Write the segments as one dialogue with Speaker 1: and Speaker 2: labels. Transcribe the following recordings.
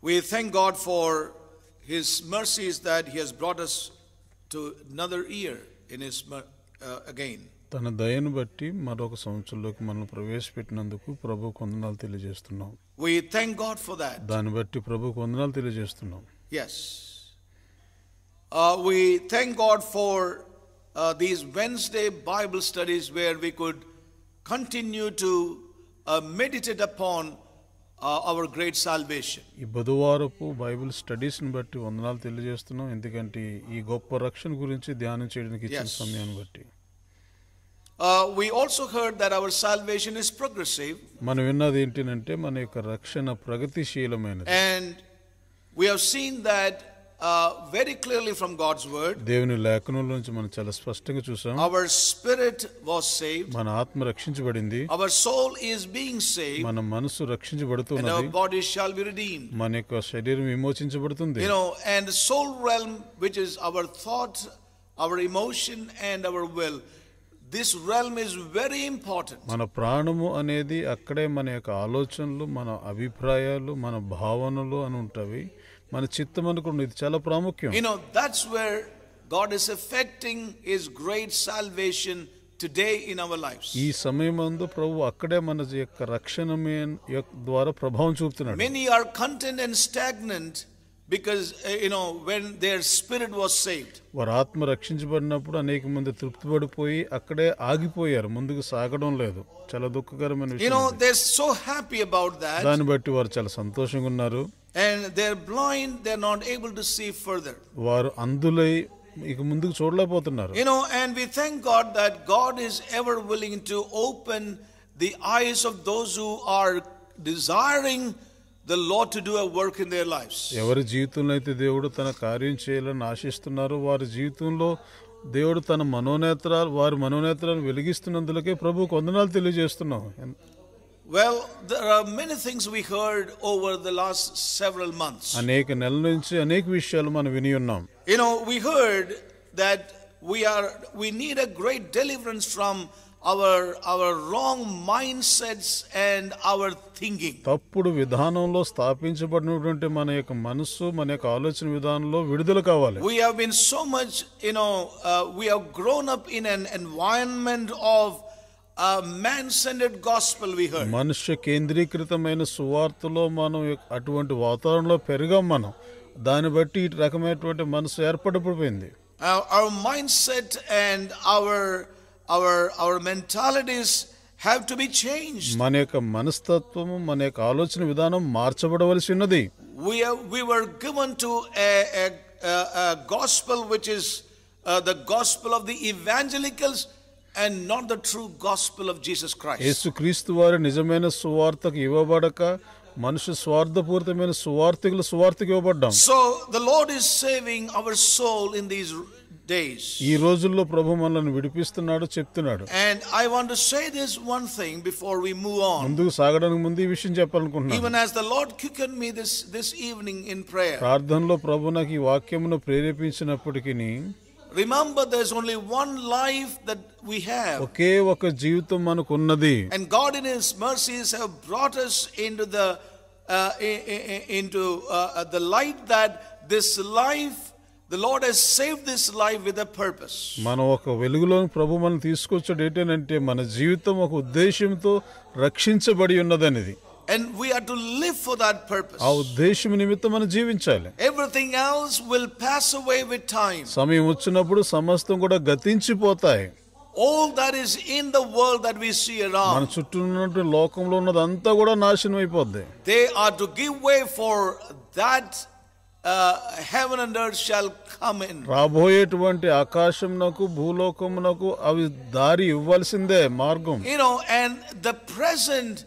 Speaker 1: We thank God for His mercies that He has brought us to another year in His uh, again.
Speaker 2: తన దయను బట్టి మరొక సంవత్సరంలోకి మనం ప్రవేశపెట్టినందుకు ప్రభు తెలియజేస్తున్నాం
Speaker 1: We thank God for that.
Speaker 2: బట్టి తెలియజేస్తున్నాం
Speaker 1: Yes. Uh, we thank God for uh, these Wednesday Bible studies where we could continue to uh, meditate upon our great salvation
Speaker 2: ఈ బుధవారపు బైబిల్ స్టడీస్ని బట్టి వందనాలు తెలియజేస్తున్నాం ఎందుకంటే ఈ గొప్ప రక్షణ గురించి ధ్యానం చేయడానికి ఇచ్చిన సమయాన్ని బట్టి
Speaker 1: we also heard that our salvation is progressive
Speaker 2: మనం విన్నది ఏంటంటే మన యొక్క రక్షణ ప్రగతిశీలమైనది
Speaker 1: and we have seen that very clearly from God's word
Speaker 2: దేవుని లేఖనం నుంచి మనం చాలా స్పష్టంగా చూసాం అవర్
Speaker 1: స్పిరిట్ వాస్ సేవ్డ్
Speaker 2: మన ఆత్మ రక్షించబడింది
Speaker 1: our soul is being saved
Speaker 2: మన మనసు రక్షించబడుతుంది our
Speaker 1: body shall be redeemed
Speaker 2: మన యొక్క శరీరం విమోచించబడుతుంది you know
Speaker 1: and soul realm which is our thought our emotion and our will this realm is very important
Speaker 2: మన ప్రాణము అనేది అక్కడే మన యొక్క ఆలోచనలు మన అభిప్రాయాలు మన భావనలు అని ఉంటవి మన చిత్తం అనుకున్న ఇది చాలా ప్రాముఖ్యం you know
Speaker 1: that's where God is effecting his great salvation today in our life
Speaker 2: ఈ సమయమందు ప్రభు అక్కడే మన యొక్క రక్షణ ద్వారా ప్రభావం చూపుతున్నాడు many
Speaker 1: are content and stagnant because you know when their spirit was saved
Speaker 2: వారు ఆత్మ రక్షించబడినప్పుడు అనేక మంది తృప్తిపడిపోయి అక్కడే ఆగిపోయారు ముందుకు సాగడం లేదు చాలా దుఃఖకరమైన విషయం you know
Speaker 1: they so happy about that
Speaker 2: దాన్ని బట్టి వారు చాలా సంతోషంగా ఉన్నారు
Speaker 1: and they are blind they are not able to see further
Speaker 2: వారు అందులై ఇక ముందుకు చూడలేకపోతున్నారు
Speaker 1: you know and we thank God that God is ever willing to open the eyes of those who are desiring the Lord to do a work in their lives. ఎవరి
Speaker 2: జీవితంలో అయితే దేవుడు తన కార్యం చేయాలని ఆశిస్తున్నారో వారి జీవితంలో దేవుడు తన మనోనేత్రాలు వారి మనోనేత్రాలను వెలిగిస్తున్నందులకే ప్రభు తెలియజేస్తున్నాం
Speaker 1: Well, there are many things we heard over the last several months. You know, we heard that we are we need a great deliverance from our our wrong mindsets and our thinking
Speaker 2: తప్పుడు విధానంలో స్థాపించబడినటువంటి మన యొక్క మనసు మన యొక్క ఆలోచన విధానంలో విడుదల కావాలి
Speaker 1: we have been so much you know uh, we have grown up in an environment of a uh, man centered gospel we heard
Speaker 2: మనుష్య కేంద్రీకృతమైన సువార్తలో మనం అటువంటి వాతావరణంలో పెరిగాం మనం దాన్ని బట్టి ఈ రకమైనటువంటి మనసు ఏర్పడిపోయింది uh,
Speaker 1: our mindset and our our, our mentalities have to be changed.
Speaker 2: మన యొక్క మనస్తత్వము మన యొక్క ఆలోచన విధానం మార్చబడవలసి ఉన్నది.
Speaker 1: We have, we were given to a, a, a, a gospel which is uh, the gospel of the evangelicals and not the true gospel of Jesus
Speaker 2: Christ. యేసుక్రీస్తు వారి నిజమైన సువార్తకు ఇవ్వబడక మనుషు స్వార్థపూరితమైన సువార్తికుల సువార్తకు ఇవ్వబడ్డాం.
Speaker 1: So the Lord is saving our soul in these days.
Speaker 2: ఈ రోజుల్లో ప్రభు మనల్ని విడిపిస్తున్నాడు చెప్తున్నాడు.
Speaker 1: And I want to say this one thing before we move on.
Speaker 2: సాగడానికి ముందు ఈ విషయం చెప్పాలనుకుంటున్నాను. Even
Speaker 1: as the Lord quickened me this this evening in prayer.
Speaker 2: ప్రార్థనలో ప్రభు నాకు ఈ వాక్యమును ప్రేరేపించినప్పటికీని
Speaker 1: Remember, there's only one life that we have.
Speaker 2: ఒకే Okay,
Speaker 1: And God in His mercies have brought us into the uh, into uh, uh, the light that this life the Lord has save this life with a purpose
Speaker 2: మనం ఒక వెలుగులో ప్రభు మనం తీసుకొచ్చాడు ఏంటంటే మన జీవితం ఒక ఉద్దేశంతో రక్షించబడి ఉన్నదనేది
Speaker 1: and we are to live for that purpose
Speaker 2: ఆ ఉద్దేశం నిమిత్తం మనం జీవించాలి
Speaker 1: everything else will pass away with time
Speaker 2: సమయం వచ్చినప్పుడు సమస్తం కూడా గతించిపోతాయి
Speaker 1: all that is in the world that we see around మన
Speaker 2: చుట్టూ ఉన్నటువంటి లోకంలో ఉన్నదంతా కూడా నాశనం అయిపోద్ది
Speaker 1: they are to give way for that heaven and earth shall come in
Speaker 2: రాబోయేటువంటి ఆకాశమునకు భూలోకమునకు అవి దారి ఇవ్వాల్సిందే మార్గం you
Speaker 1: know and the present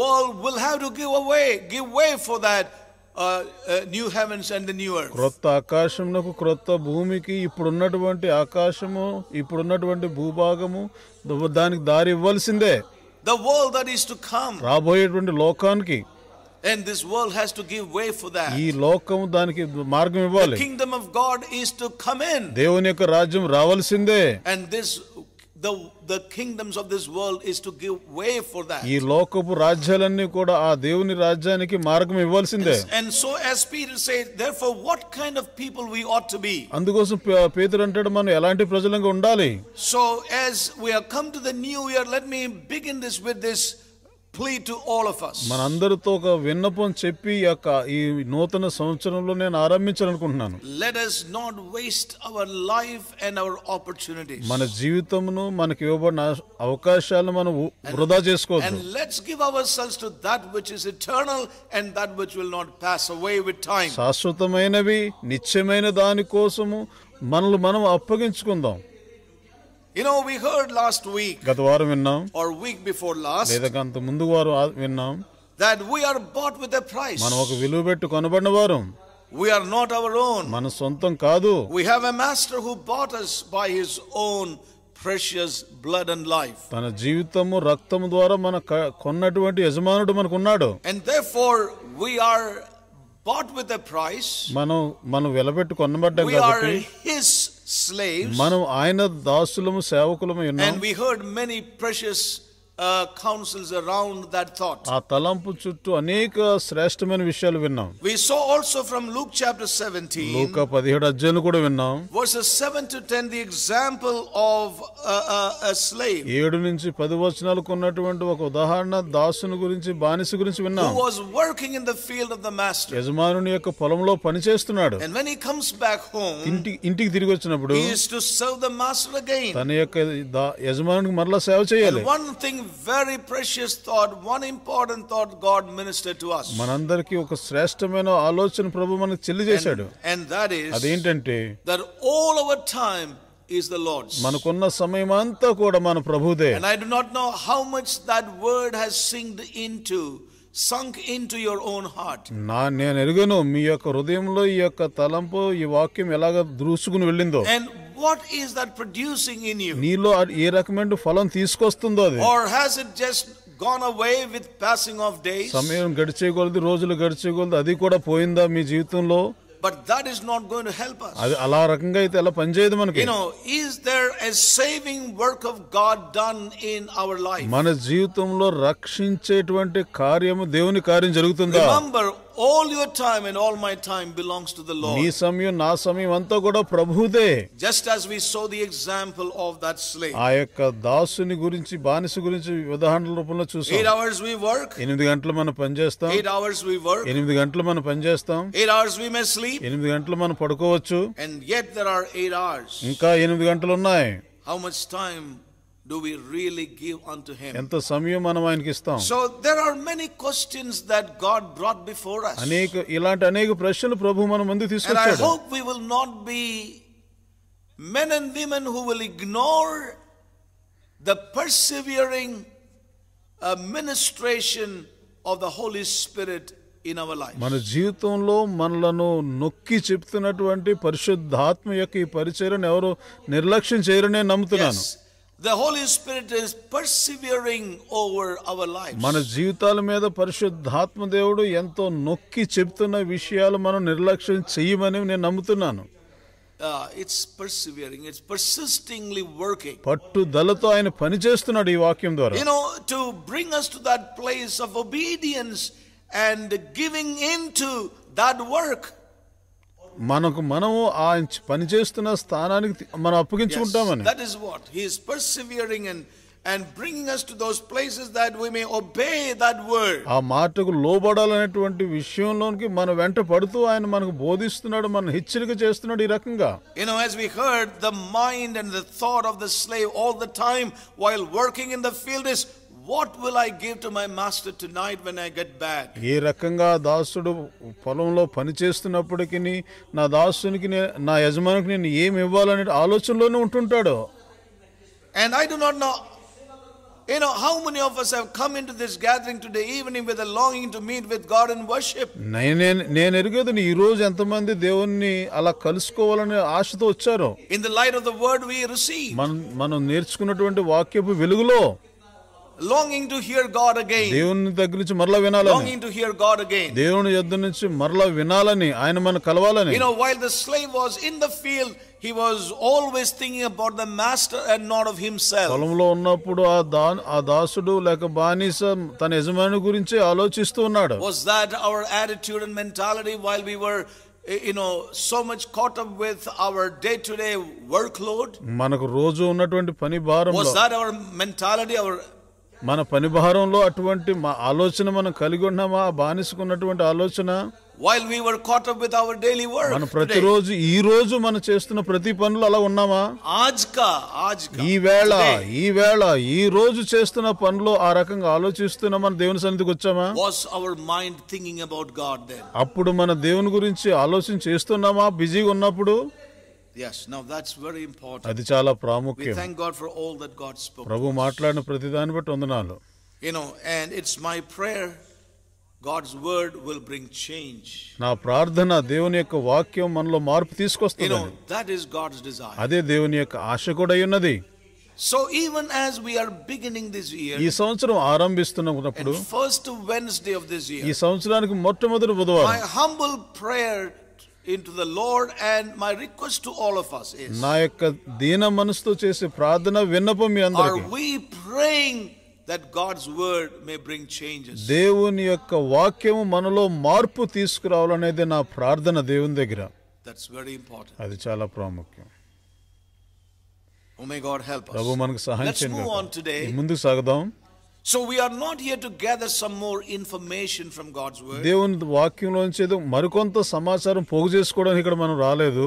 Speaker 1: world will have to give away give way for that new heavens and the new earth
Speaker 2: క్రొత్త ఆకాశమునకు క్రొత్త భూమికి ఇప్పుడున్నటువంటి ఆకాశము ఇప్పుడున్నటువంటి భూభాగము దానికి దారి ఇవ్వాల్సిందే
Speaker 1: the world that is to come
Speaker 2: రాబోయేటువంటి లోకానికి
Speaker 1: And this world has to give way for that.
Speaker 2: ఈ లోకం దానికి మార్గం ఇవ్వాలి.
Speaker 1: kingdom of God is to come in.
Speaker 2: దేవుని యొక్క రాజ్యం రావాల్సిందే.
Speaker 1: And this the the kingdoms of this world is to give way for that ఈ
Speaker 2: లోకపు రాజ్యాలన్నీ కూడా ఆ దేవుని రాజ్యానికి మార్గం ఇవ్వాల్సిందే
Speaker 1: and so as peter said therefore what kind of people we ought to be
Speaker 2: అందుకోసం పేతురు అంటాడు మనం ఎలాంటి ప్రజలంగా ఉండాలి
Speaker 1: so as we have come to the new year let me begin this with this plead to all of us.
Speaker 2: మనందరితో ఒక విన్నపం చెప్పి యొక్క ఈ నూతన సంవత్సరంలో నేను ఆరంభించాలనుకుంటున్నాను.
Speaker 1: Let us not waste our life and our opportunities. మన
Speaker 2: జీవితమును మనకి ఇవ్వబడిన అవకాశాలను మనం వృధా చేసుకోవద్దు. And
Speaker 1: let's give ourselves to that which is eternal and that which will not pass away with time.
Speaker 2: శాశ్వతమైనవి నిత్యమైన దాని కోసము మనల్ని మనం అప్పగించుకుందాం.
Speaker 1: You know we heard last week
Speaker 2: గత వారం విన్నాం
Speaker 1: ఆర్ వీక్ బిఫోర్ లాస్ట్ లేదా
Speaker 2: అంత ముందు వారం విన్నాం
Speaker 1: that we are bought with a price మనం
Speaker 2: ఒక విలువ పెట్టి కొనబడిన వారు We are not our own. మన సొంతం కాదు. We
Speaker 1: have a master who bought us by his own precious blood and life.
Speaker 2: తన జీవితము రక్తము ద్వారా మన కొన్నటువంటి యజమానుడు మనకు ఉన్నాడు.
Speaker 1: And therefore we are bought with a price.
Speaker 2: మనం మనం విలువ వెలబెట్టి కొనబడ్డాం కాబట్టి. We
Speaker 1: are his slaves.
Speaker 2: మనం ఆయన దాసులము సేవకులము ఉన్నాం. And
Speaker 1: we heard many precious counsels around that thought
Speaker 2: ఆ తలంపు చుట్టూ అనేక శ్రేష్టమైన విషయాలు విన్నాం
Speaker 1: we so also from Luke chapter 17 లూకా
Speaker 2: 17 అధ్యాయం కూడా విన్నాం
Speaker 1: verses 7 to 10 the example of a slave
Speaker 2: 7 నుంచి 10 వచనాలకు ఉన్నటువంటి ఒక ఉదాహరణ దాసుని గురించి బానిస గురించి విన్నాం who
Speaker 1: was working in the field of the master
Speaker 2: యజమానుని యొక్క పొలంలో పని చేస్తున్నాడు
Speaker 1: and when he comes back home
Speaker 2: ఇంటి ఇంటికి తిరిగి వచ్చినప్పుడు he is
Speaker 1: to serve the master again తన
Speaker 2: యొక్క యజమానునికి మరలా సేవ చేయాలి
Speaker 1: one thing very precious thought, one important thought God ministered to us.
Speaker 2: మనందరికీ ఒక శ్రేష్టమైన ఆలోచన ప్రభు మనకు తెలియజేశాడు. And that is అదేంటంటే
Speaker 1: that all our time is the Lord's.
Speaker 2: మనకున్న సమయం అంతా కూడా మన ప్రభుదే. And
Speaker 1: I do not know how much that word has sinked into sunk into your own
Speaker 2: heart. నా నేను ఎరుగను మీ యొక్క హృదయంలో ఈ యొక్క తలంపు ఈ వాక్యం ఎలాగ దూసుకుని వెళ్ళిందో. And
Speaker 1: what is that producing in you
Speaker 2: నీలో ఏ రకమైన ఫలం తీసుకొస్తుందో అది or
Speaker 1: has it just gone away with passing of days
Speaker 2: సమయం గడిచే రోజులు గడిచే అది కూడా పోయిందా మీ జీవితంలో
Speaker 1: but that is not going to help
Speaker 2: us అది అలా రకంగా అయితే అలా పనిచేయదు మనకి you know
Speaker 1: is there a saving work of God done in our life
Speaker 2: మన జీవితంలో రక్షించేటువంటి కార్యము దేవుని కార్యం జరుగుతుందా remember
Speaker 1: all your time and all my time belongs to the Lord. నీ
Speaker 2: సమయం నా సమయం అంతా కూడా ప్రభువుదే.
Speaker 1: Just as we saw the example of that slave. ఆ
Speaker 2: యొక్క దాసుని గురించి బానిస గురించి ఉదాహరణల రూపంలో చూసాం. 8 hours we work. 8 గంటలు మనం పని చేస్తాం. 8 hours we work. 8 గంటలు మనం పని చేస్తాం.
Speaker 1: 8 hours we may sleep.
Speaker 2: 8 గంటలు మనం పడుకోవచ్చు.
Speaker 1: And yet there are 8 hours.
Speaker 2: ఇంకా 8 గంటలు ఉన్నాయి.
Speaker 1: How much time do we really give unto him ఎంత
Speaker 2: సమయం మనం ఆయనకి ఇస్తాం so
Speaker 1: there are many questions that god brought before us అనేక
Speaker 2: ఇలాంటి అనేక ప్రశ్నలు ప్రభు మన ముందు తీసుకొచ్చాడు i hope
Speaker 1: we will not be men and women who will ignore the persevering ministration of the holy spirit in our life
Speaker 2: మన జీవితంలో మనలను నొక్కి చెప్తున్నటువంటి పరిశుద్ధాత్మ యొక్క ఈ పరిచయం ఎవరు నిర్లక్ష్యం చేయరనే నమ్ముతున్నాను
Speaker 1: the holy spirit is persevering over our life మన
Speaker 2: జీవితాల మీద పరిశుద్ధాత్మ దేవుడు ఎంతో నొక్కి చెప్తున్న విషయాలు మనం నిర్లక్ష్యం చేయమని నేను నమ్ముతున్నాను
Speaker 1: it's persevering it's persistingly working
Speaker 2: పట్టుదలతో ఆయన పని చేస్తున్నాడు ఈ వాక్యం ద్వారా you know
Speaker 1: to bring us to that place of obedience and giving in to that work
Speaker 2: మనకు మనము పని చేస్తున్న స్థానానికి మనం అప్పగించుకుంటామని that
Speaker 1: is what he is persevering and and bringing us to those places that we may obey that word
Speaker 2: ఆ మాటకు లోబడాలనేటువంటి విషయంలోకి మన వెంట పడుతూ ఆయన మనకు బోధిస్తున్నాడు మన హెచ్చరిక చేస్తున్నాడు ఈ రకంగా
Speaker 1: you know as we heard the mind and the thought of the slave all the time while working in the field is what will I give to my master tonight when I get back?
Speaker 2: ఈ రకంగా దాసుడు పొలంలో పని చేస్తున్నప్పటికీ నా దాసునికి నా యజమానికి నేను ఏమి ఇవ్వాలనే ఆలోచనలోనే ఉంటుంటాడు
Speaker 1: And I do not know You know, how many of us have come into this gathering today evening with a longing to meet with God and worship? In the light of the word we receive.
Speaker 2: మనం మనం నేర్చుకున్నటువంటి వాక్యపు
Speaker 1: longing to hear God again దేవుని
Speaker 2: దగ్గర నుంచి మరలా వినాలని longing
Speaker 1: to hear God again
Speaker 2: దేవుని యొద్ద నుంచి మరలా వినాలని ఆయన మన కలవాలని you know
Speaker 1: while the slave was in the field he was always thinking about the master and not of himself
Speaker 2: పొలంలో ఉన్నప్పుడు ఆ ఆ దాసుడు లేక బానిస తన యజమాని గురించి ఆలోచిస్తూ ఉన్నాడు
Speaker 1: was that our attitude and mentality while we were eh, you know so much caught up with our day to day workload was that our mentality our
Speaker 2: మన పనిభారంలో అటువంటి మా ఆలోచన మనం కలిగి ఉన్నామా బానిసుకున్నటువంటి ఆలోచన
Speaker 1: while we were caught up with our daily work మన ప్రతిరోజు
Speaker 2: ఈ రోజు మనం చేస్తున్న ప్రతి పనులు అలా ఉన్నామా
Speaker 1: ఆజ్ కా ఆజ్
Speaker 2: కా ఈ వేళ ఈ వేళ ఈ రోజు చేస్తున్న పనులు ఆ రకంగా ఆలోచిస్తున్నా మన దేవుని సన్నిధికి వచ్చామా
Speaker 1: was our mind thinking about god
Speaker 2: then అప్పుడు మన దేవుని గురించి ఆలోచన చేస్తున్నామా బిజీగా ఉన్నప్పుడు
Speaker 1: అది చాలా ప్రాముఖ్యం ప్రభు
Speaker 2: మాట్లాడిన ప్రతి దాన్ని బట్టి వందనాలు నా ప్రార్థన దేవుని యొక్క వాక్యం మనలో మార్పు తీసుకొస్తుంది అదే దేవుని యొక్క ఆశ కూడా ఉన్నది
Speaker 1: so even as we are beginning this year ఈ
Speaker 2: సంవత్సరం ఆరంభిస్తున్నప్పుడు
Speaker 1: first Wednesday of this year ఈ
Speaker 2: సంవత్సరానికి మొట్టమొదటి బుధవారం my
Speaker 1: humble prayer into the Lord and my request to all of us is are we praying that God's word may bring changes
Speaker 2: దేవుని యొక్క వాక్యం మనలో మార్పు తీసుకురావాలనేది నా ప్రార్థన దేవుని దగ్గర
Speaker 1: that's very important
Speaker 2: అది చాలా ప్రాముఖ్యం
Speaker 1: Oh may God help us. ప్రభు మనకు సహాయం చేయండి
Speaker 2: ముందుకు సాగదాం
Speaker 1: so we are not here to gather some more information from God's word. దేవుని
Speaker 2: వాక్యంలో నుంచి ఏదో మరికొంత సమాచారం పోగు చేసుకోవడానికి ఇక్కడ మనం రాలేదు.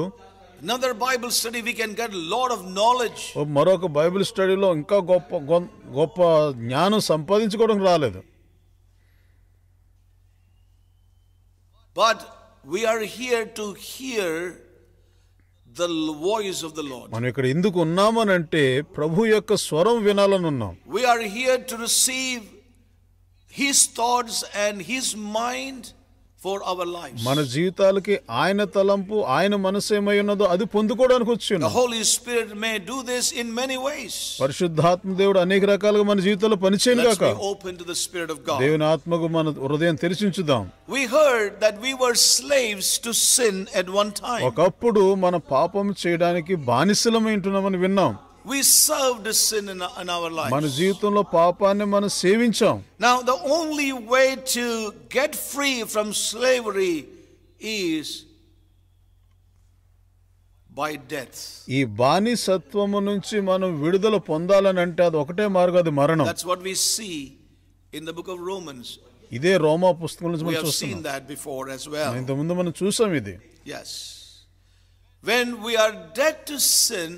Speaker 1: Another Bible study we can get a lot of knowledge.
Speaker 2: ఓ మరొక బైబిల్ స్టడీలో ఇంకా గొప్ప గొప్ప జ్ఞానం సంపాదించుకోవడం రాలేదు.
Speaker 1: But we are here to hear the voice of the Lord. We are here to receive his thoughts and his mind for our మన
Speaker 2: జీవితాలకి ఆయన తలంపు ఆయన మనసు ఏమై ఉన్నదో అది పొందుకోవడానికి వచ్చాను. The Holy
Speaker 1: Spirit may do this in many
Speaker 2: పరిశుద్ధాత్మ దేవుడు అనేక రకాలుగా మన జీవితంలో పనిచేయను కాక Let's be
Speaker 1: open to the దేవుని
Speaker 2: ఆత్మకు మన హృదయం తెరిచించుదాం.
Speaker 1: We heard that we were slaves to sin at one time.
Speaker 2: ఒకప్పుడు మన పాపం చేయడానికి బానిసలమై ఉంటున్నామని విన్నాం.
Speaker 1: we serve the sin in, in our lives. Now the only way to get free from slavery is by death.
Speaker 2: ఈ బానిసత్వము నుంచి మనం విడుదల పొందాలని అంటే అది ఒకటే మార్గం అది మరణం. That's
Speaker 1: what we see in the book of Romans.
Speaker 2: We have seen
Speaker 1: that before as well. Yes. When we are dead to sin,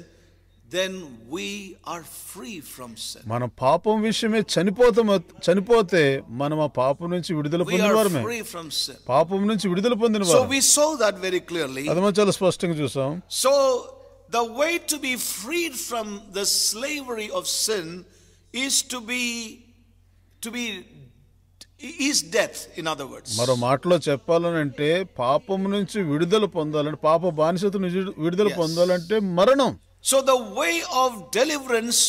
Speaker 1: then are free from
Speaker 2: మన పాపం విషయమే చనిపోతాము చనిపోతే మనం ఆ పాపం నుంచి విడుదల పొందినవారమే పాపం నుంచి విడుదల పొందిన అది మనం చాలా స్పష్టంగా చూసాం
Speaker 1: so the way to be freed from the slavery of sin is to be to be is death in other words మరో మాటలో
Speaker 2: చెప్పాలనంటే పాపం నుంచి విడుదల పొందాలంటే పాప బానిసత్వం విడుదల పొందాలంటే మరణం
Speaker 1: so the way of deliverance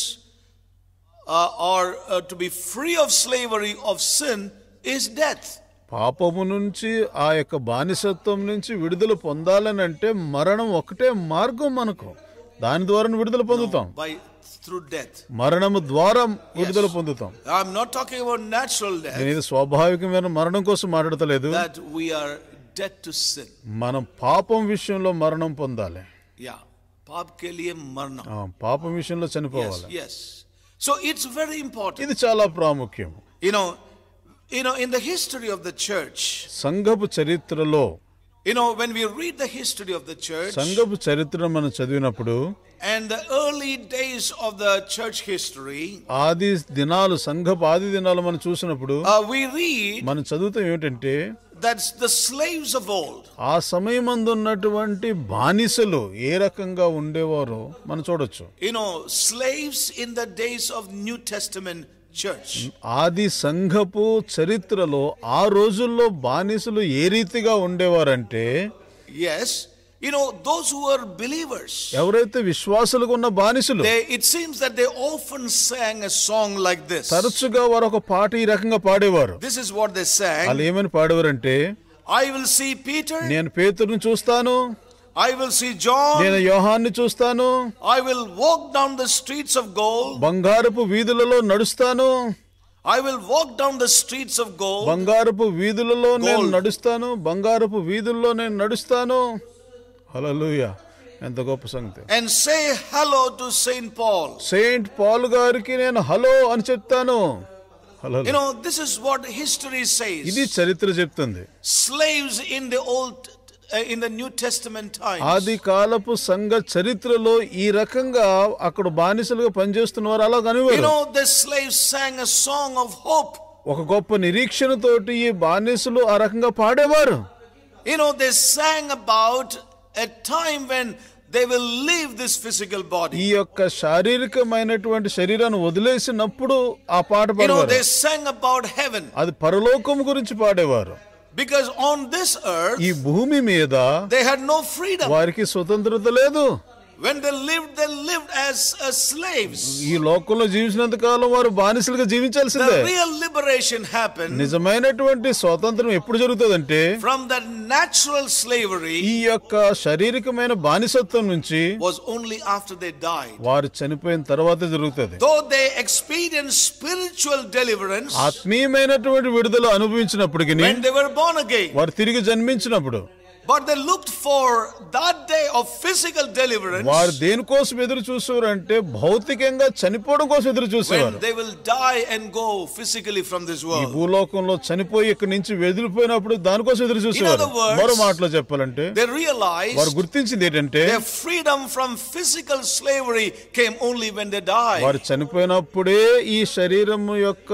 Speaker 1: are to uh, free of slavery of sin of death is
Speaker 2: పాపము నుంచి ఆ యొక్క బానిసత్వం నుంచి విడుదల పొందాలని అంటే మరణం ఒకటే మార్గం మనకు దాని ద్వారా విడుదల పొందుతాం బై త్రూ డెత్ మరణము ద్వారా విడుదల పొందుతాం
Speaker 1: I'm not talking about natural death
Speaker 2: నేను స్వాభావికమైన మరణం కోసం మాట్లాడతలేదు that
Speaker 1: we are death to sin
Speaker 2: మనం పాపం విషయంలో మరణం పొందాలి
Speaker 1: యా పాప పాపకెలియే మరణం
Speaker 2: పాప విషయంలో చనిపోవాలి
Speaker 1: yes so it's very important
Speaker 2: ఇది చాలా ప్రాముఖ్యం
Speaker 1: you know you know in the history of the church
Speaker 2: సంఘపు చరిత్రలో
Speaker 1: you know when we read the history of the church
Speaker 2: సంఘపు చరిత్ర మనం చదివినప్పుడు
Speaker 1: and the early days of the church history
Speaker 2: ఆది దినాలు సంఘపు ఆది దినాలు మనం చూసినప్పుడు
Speaker 1: వి uh, రీడ్
Speaker 2: మనం చదువుతాం ఏంటంటే
Speaker 1: that's the slaves of old
Speaker 2: బానిసలు ఏ రకంగా ఉండేవారో మనం చూడొచ్చు
Speaker 1: you know slaves in the days of new testament church
Speaker 2: ఆది సంఘపు చరిత్రలో ఆ రోజుల్లో బానిసలు ఏ రీతిగా ఉండేవారంటే
Speaker 1: yes You know, those who are believers,
Speaker 2: ఎవరైతే విశ్వాసులుగా ఉన్న బానిసలు they,
Speaker 1: it seems that they often sang a song like this.
Speaker 2: తరచుగా వారు ఒక పాట ఈ రకంగా పాడేవారు
Speaker 1: This is what they sang వాళ్ళు
Speaker 2: ఏమని పాడేవారంటే
Speaker 1: I will see Peter,
Speaker 2: నేను పేతురుని చూస్తాను I will see John, నేను యోహాన్ని చూస్తాను I will walk down the streets of gold, బంగారపు వీధులలో నడుస్తాను I will walk down the streets of gold. బంగారపు వీధులలో నేను Gold. నడుస్తాను బంగారపు వీధుల్లో నేను నడుస్తాను హలలుయా ఎంత గొప్ప సంగతి
Speaker 1: and say hello to Saint Paul
Speaker 2: Saint Paul గారికి నేను హలో అని చెప్తాను you
Speaker 1: know this is what history says
Speaker 2: ఇది చరిత్ర చెప్తుంది
Speaker 1: slaves in the old in the new testament times
Speaker 2: ఆది కాలపు సంఘ చరిత్రలో ఈ రకంగా అక్కడ బానిసలుగా చేస్తున్న వారు అలా కనివారు you know the slaves sang a
Speaker 1: song of hope
Speaker 2: ఒక గొప్ప నిరీక్షణతోటి ఈ బానిసలు ఆ రకంగా పాడేవారు
Speaker 1: you know they sang about a time when they will leave this physical body. ఈ
Speaker 2: యొక్క శారీరకమైనటువంటి శరీరాన్ని వదిలేసినప్పుడు ఆ పాట పాడేవారు. You know they
Speaker 1: sang about heaven.
Speaker 2: అది పరలోకం గురించి పాడేవారు.
Speaker 1: Because on this earth
Speaker 2: ఈ భూమి మీద
Speaker 1: they had no freedom.
Speaker 2: వారికి స్వతంత్రత లేదు.
Speaker 1: When they lived they lived as slaves
Speaker 2: ఈ లోకంలో జీవించినంత కాలం వారు బానిసలుగా జీవించాల్సిందే
Speaker 1: రియల్ లిబరేషన్ హ్యాపెన్
Speaker 2: నిజమైనటువంటి స్వాతంత్రం ఎప్పుడు జరుగుతుందంటే ఫ్రమ్ ద నేచురల్ స్లేవరీ ఈ యొక్క శారీరకమైన బానిసత్వం నుంచి was only after they die వారు చనిపోయిన తర్వాత జరుగుతుంది
Speaker 1: though they experience spiritual deliverance
Speaker 2: ఆత్మీయమైనటువంటి విడుదల అనుభవించినప్పటికి when they were born again వారు తిరిగి జన్మించినప్పుడు
Speaker 1: But they looked for that day of physical deliverance. When they will die and go physically from this world.
Speaker 2: In other words, they
Speaker 1: realized
Speaker 2: their
Speaker 1: freedom from physical slavery came only when they die. వారు
Speaker 2: చనిపోయినప్పుడే ఈ శరీరం యొక్క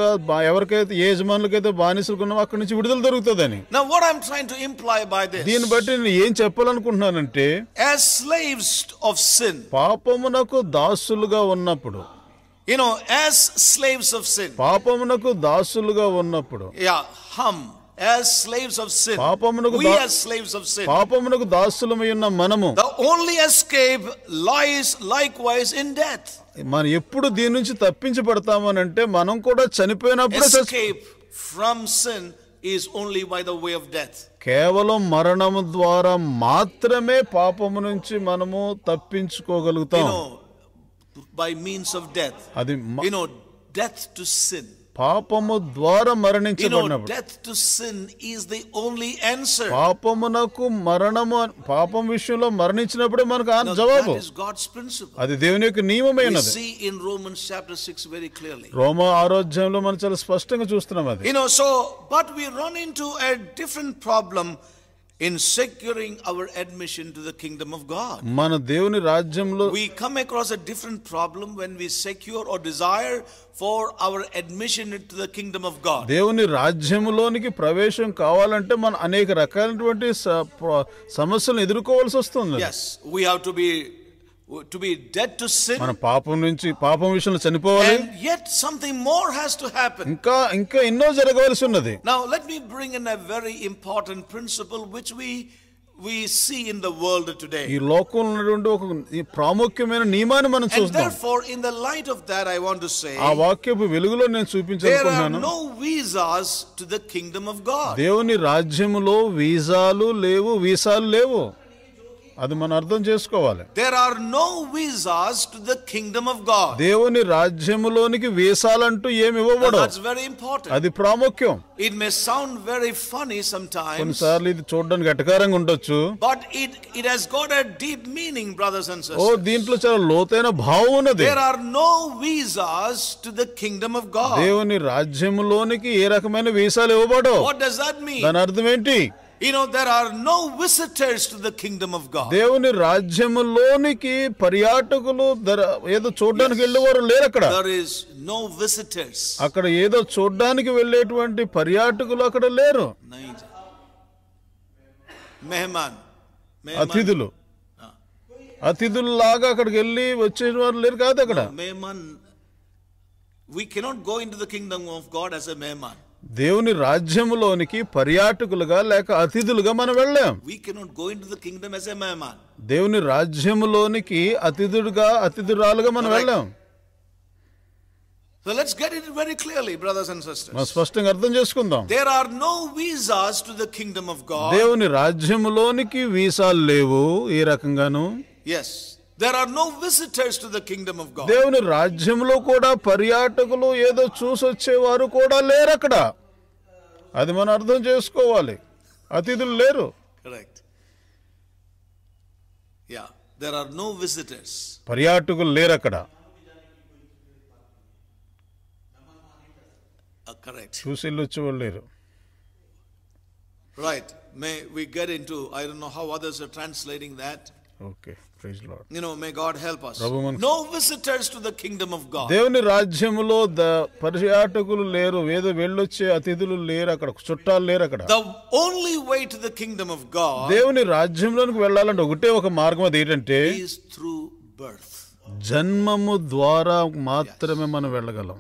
Speaker 2: ఎవరికైతే యజమానులకైతే బానిసలుకున్నామో అక్కడి నుంచి విడుదల దొరుకుతుందని.
Speaker 1: Now what I'm trying
Speaker 2: to imply by this. కాబట్టి నేను ఏం చెప్పాలనుకుంటున్నానంటే స్లేవ్స్ ఆఫ్ సిన్ పాపమునకు దాసులుగా ఉన్నప్పుడు you know as slaves of sin పాపమునకు దాసులుగా ఉన్నప్పుడు yeah hmm as slaves of sin పాపమునకు we are
Speaker 1: slaves of sin
Speaker 2: పాపమునకు దాసులమై ఉన్న మనము
Speaker 1: the only escape
Speaker 2: lies 
Speaker 1: likewise in death
Speaker 2: మనం ఎప్పుడు దీని నుంచి తప్పించబడతామనంటే మనం కూడా చనిపోయినప్పుడు escape
Speaker 1: from sin is only by the way of death
Speaker 2: కేవలం మరణము ద్వారా మాత్రమే పాపము నుంచి మనము తప్పించుకోగలుగుతాం
Speaker 1: బై మీన్స్ ఆఫ్ డెత్ అది డెత్ టు
Speaker 2: సిన్ పాపము ద్వారా మరణించబడినప్పుడు death
Speaker 1: to sin is the only answer
Speaker 2: పాపమునకు మరణము పాపం విషయంలో మరణించినప్పుడు మనకు జవాబు
Speaker 1: గాడ్స్ ప్రిన్సిపల్
Speaker 2: అది దేవుని యొక్క నియమమైనది see
Speaker 1: in Romans chapter very clearly
Speaker 2: రోమ ఆరోగ్యంలో మనం చాలా స్పష్టంగా చూస్తున్నాం అది you
Speaker 1: know so but we run into a different problem in securing our admission to the kingdom of God. we come across a different problem when we secure or desire for our admission into the kingdom of God.
Speaker 2: Yes, we have to be to be dead to sin మన పాపం నుంచి పాపం విషయంలో చనిపోవాలి and yet something more has to happen ఇంకా ఇంకా ఎన్నో జరగవలసి ఉన్నది
Speaker 1: now let me bring in a very important principle which we we see in the world today ఈ
Speaker 2: లోకంలో ఉన్నటువంటి ఒక ప్రాముఖ్యమైన నియమాన్ని మనం చూస్తాం and therefore
Speaker 1: in the light of that i want to say ఆ
Speaker 2: వాక్యపు వెలుగులో నేను చూపించాలనుకుంటున్నాను there are no
Speaker 1: visas to the kingdom of god
Speaker 2: దేవుని రాజ్యములో వీసాలు లేవు వీసాలు లేవు అది మనం అర్థం చేసుకోవాలి there are no visas to the kingdom of God దేవుని రాజ్యములోనికి వీసాలంటూ ఏమి ఇవ్వబడదు దట్స్
Speaker 1: వెరీ ఇంపార్టెంట్ అది ప్రాముఖ్యం it may sound very funny sometimes కొన్నిసార్లు
Speaker 2: ఇది చూడడానికి అటకారంగా ఉండొచ్చు
Speaker 1: but it it has got a deep meaning brothers and sisters oh
Speaker 2: దీంట్లో చాలా లోతైన భావం ఉన్నది there are
Speaker 1: no visas to the kingdom of God దేవుని
Speaker 2: రాజ్యములోనికి ఏ రకమైన వీసాలు ఇవ్వబడవు
Speaker 1: వాట్ డస్ దట్ మీన్ దాని అర్థం ఏంటి you know there are no visitors to the kingdom of God
Speaker 2: దేవుని రాజ్యములోనికి పర్యాటకులు ఏదో చూడడానికి వెళ్ళేవారు లేరు అక్కడ దేర్
Speaker 1: ఇస్ నో విజిటర్స్ అక్కడ
Speaker 2: ఏదో చూడడానికి వెళ్ళేటువంటి పర్యాటకులు అక్కడ లేరు మెహమాన్ అతిథులు ah. లాగా అక్కడికి వెళ్ళి వచ్చే వారు లేరు కాదు అక్కడ
Speaker 1: మెహమాన్ cannot go in to the kingdom of God as a మెహమాన్
Speaker 2: దేవుని రాజ్యములోనికి పర్యాటకులుగా లేక అతిథులుగా మనం వెళ్ళాం
Speaker 1: We cannot go into the kingdom as a mehman.
Speaker 2: దేవుని రాజ్యములోనికి అతిథుడుగా అతిథురాలుగా మనం వెళ్ళాం
Speaker 1: So let's get it very clearly, brothers and sisters.
Speaker 2: మనం స్పష్టంగా అర్థం చేసుకుందాం There are
Speaker 1: no visas to the kingdom of God. దేవుని
Speaker 2: రాజ్యములోనికి వీసాలు లేవు ఏ రకంగాను
Speaker 1: Yes, there are no visitors to the kingdom of God
Speaker 2: దేవుని రాజ్యంలో కూడా పర్యాటకులు ఏదో చూసొచ్చేవారు కూడా లేరు అక్కడ అది మనం అర్థం చేసుకోవాలి అతిథులు లేరు
Speaker 1: correct yeah there are no visitors
Speaker 2: పర్యాటకులు లేరు అక్కడ కరెక్ట్ చూసి వెళ్ళొచ్చేవాళ్ళు లేరు
Speaker 1: right may we get in to I don't know how others are translating that
Speaker 2: okay praise Lord
Speaker 1: you know may God help us no visitors to the kingdom of God దేవుని
Speaker 2: రాజ్యములో the పర్యాటకులు లేరు వేద వెళ్ళొచ్చే అతిథులు లేరు అక్కడ చుట్టాలు లేరు అక్కడ the
Speaker 1: only way to the kingdom of God దేవుని
Speaker 2: రాజ్యంలోనికి వెళ్ళాలంటే ఒకటే ఒక మార్గం అది ఏంటంటే ఇస్ త్రూ బర్త్ జన్మము ద్వారా మాత్రమే మనం వెళ్ళగలం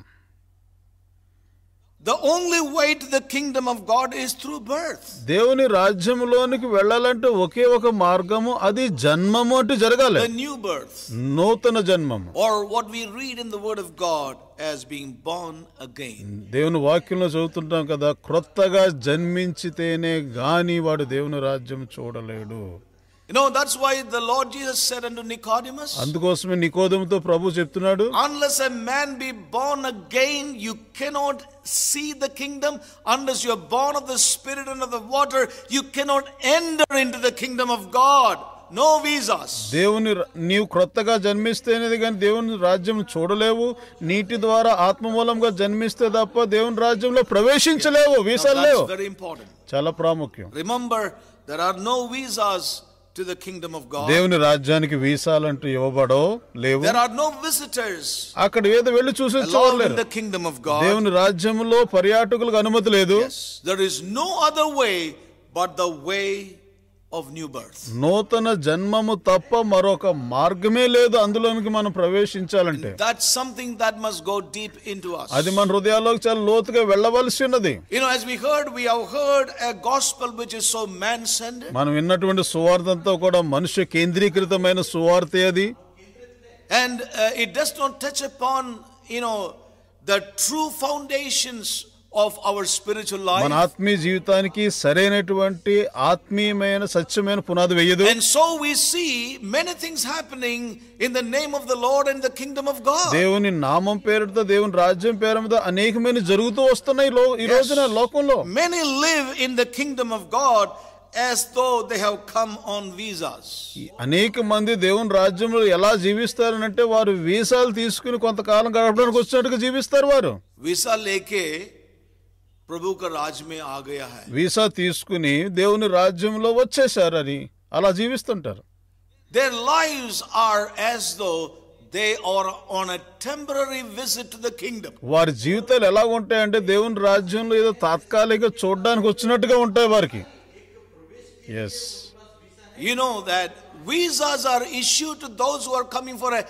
Speaker 1: The only way to the kingdom of God is through birth.
Speaker 2: దేవుని రాజ్యంలోనికి వెళ్ళాలంటే ఒకే ఒక మార్గము అది జన్మము అంటే జరగాలి. The new birth. నూతన జన్మము.
Speaker 1: Or what we read in the word of God as being born again.
Speaker 2: దేవుని వాక్యంలో చదువుతుంటాం కదా క్రొత్తగా జన్మించితేనే గాని వాడు దేవుని రాజ్యం చూడలేడు.
Speaker 1: You know, that's why the Lord Jesus said unto Nicodemus, unless a man be born again you cannot see the kingdom unless you are born of the spirit and of the water you cannot enter into the kingdom of God no visas
Speaker 2: దేవుని నీవు క్రొత్తగా జన్మిస్తేనేది కానీ దేవుని రాజ్యం చూడలేవు నీటి ద్వారా ఆత్మ మూలంగా జన్మిస్తే తప్ప దేవుని రాజ్యంలో ప్రవేశించలేవు వీసాలు లేవు Very important. చాలా ప్రాముఖ్యం
Speaker 1: remember there are no visas to the kingdom of God. దేవుని
Speaker 2: రాజ్యానికి వీసాలు అంటూ ఇవ్వబడో లేవు. There
Speaker 1: are no visitors.
Speaker 2: అక్కడ ఏదో వెళ్ళి చూసి చూడలేరు. the
Speaker 1: kingdom of God. దేవుని
Speaker 2: రాజ్యములో పర్యాటకులకు అనుమతి లేదు. Yes,
Speaker 1: there is no other way but the way of new birth
Speaker 2: నూతన జన్మము తప్ప మరొక మార్గమే లేదు అందులోనికి మనం ప్రవేశించాలంటే
Speaker 1: that something that must go deep into us అది మన
Speaker 2: హృదయాల్లోకి చాలా లోతుగా వెళ్ళవలసి ఉన్నది
Speaker 1: you know as we heard we have heard a gospel which is so man centred
Speaker 2: మనం విన్నటువంటి సువార్తంతో కూడా మనిషి కేంద్రీకృతమైన సువార్తే అది
Speaker 1: and it does not touch upon you know the true foundations of our spiritual life మన
Speaker 2: ఆత్మీయ జీవితానికి సరైనటువంటి ఆత్మీయమైన సత్యమైన పునాది వేయదు and
Speaker 1: so we see many things happening in the name of the Lord and the kingdom of God
Speaker 2: దేవుని నామం పేరుతో దేవుని రాజ్యం పేరు మీద అనేకమైన జరుగుతూ వస్తున్నాయి ఈ రోజున లోకంలో many live in the kingdom of God
Speaker 1: as though they have come on visas.
Speaker 2: అనేక మంది దేవుని రాజ్యంలో ఎలా జీవిస్తారనంటే వారు వీసాలు తీసుకుని కొంతకాలం గడపడానికి వచ్చినట్టుగా జీవిస్తారు వారు
Speaker 1: వీసా లేకే ప్రభుక రాజ్యమే ఆగయా
Speaker 2: వీసా తీసుకుని దేవుని రాజ్యంలో అని అలా జీవిస్తుంటారు
Speaker 1: their lives are as though they are on temporary visit to the kingdom
Speaker 2: వారి జీవితాలు ఎలా ఉంటాయి అంటే దేవుని రాజ్యంలో ఏదో తాత్కాలిక చూడడానికి వచ్చినట్టుగా ఉంటాయి వారికి yes
Speaker 1: you know that visas are issue to those who are coming for a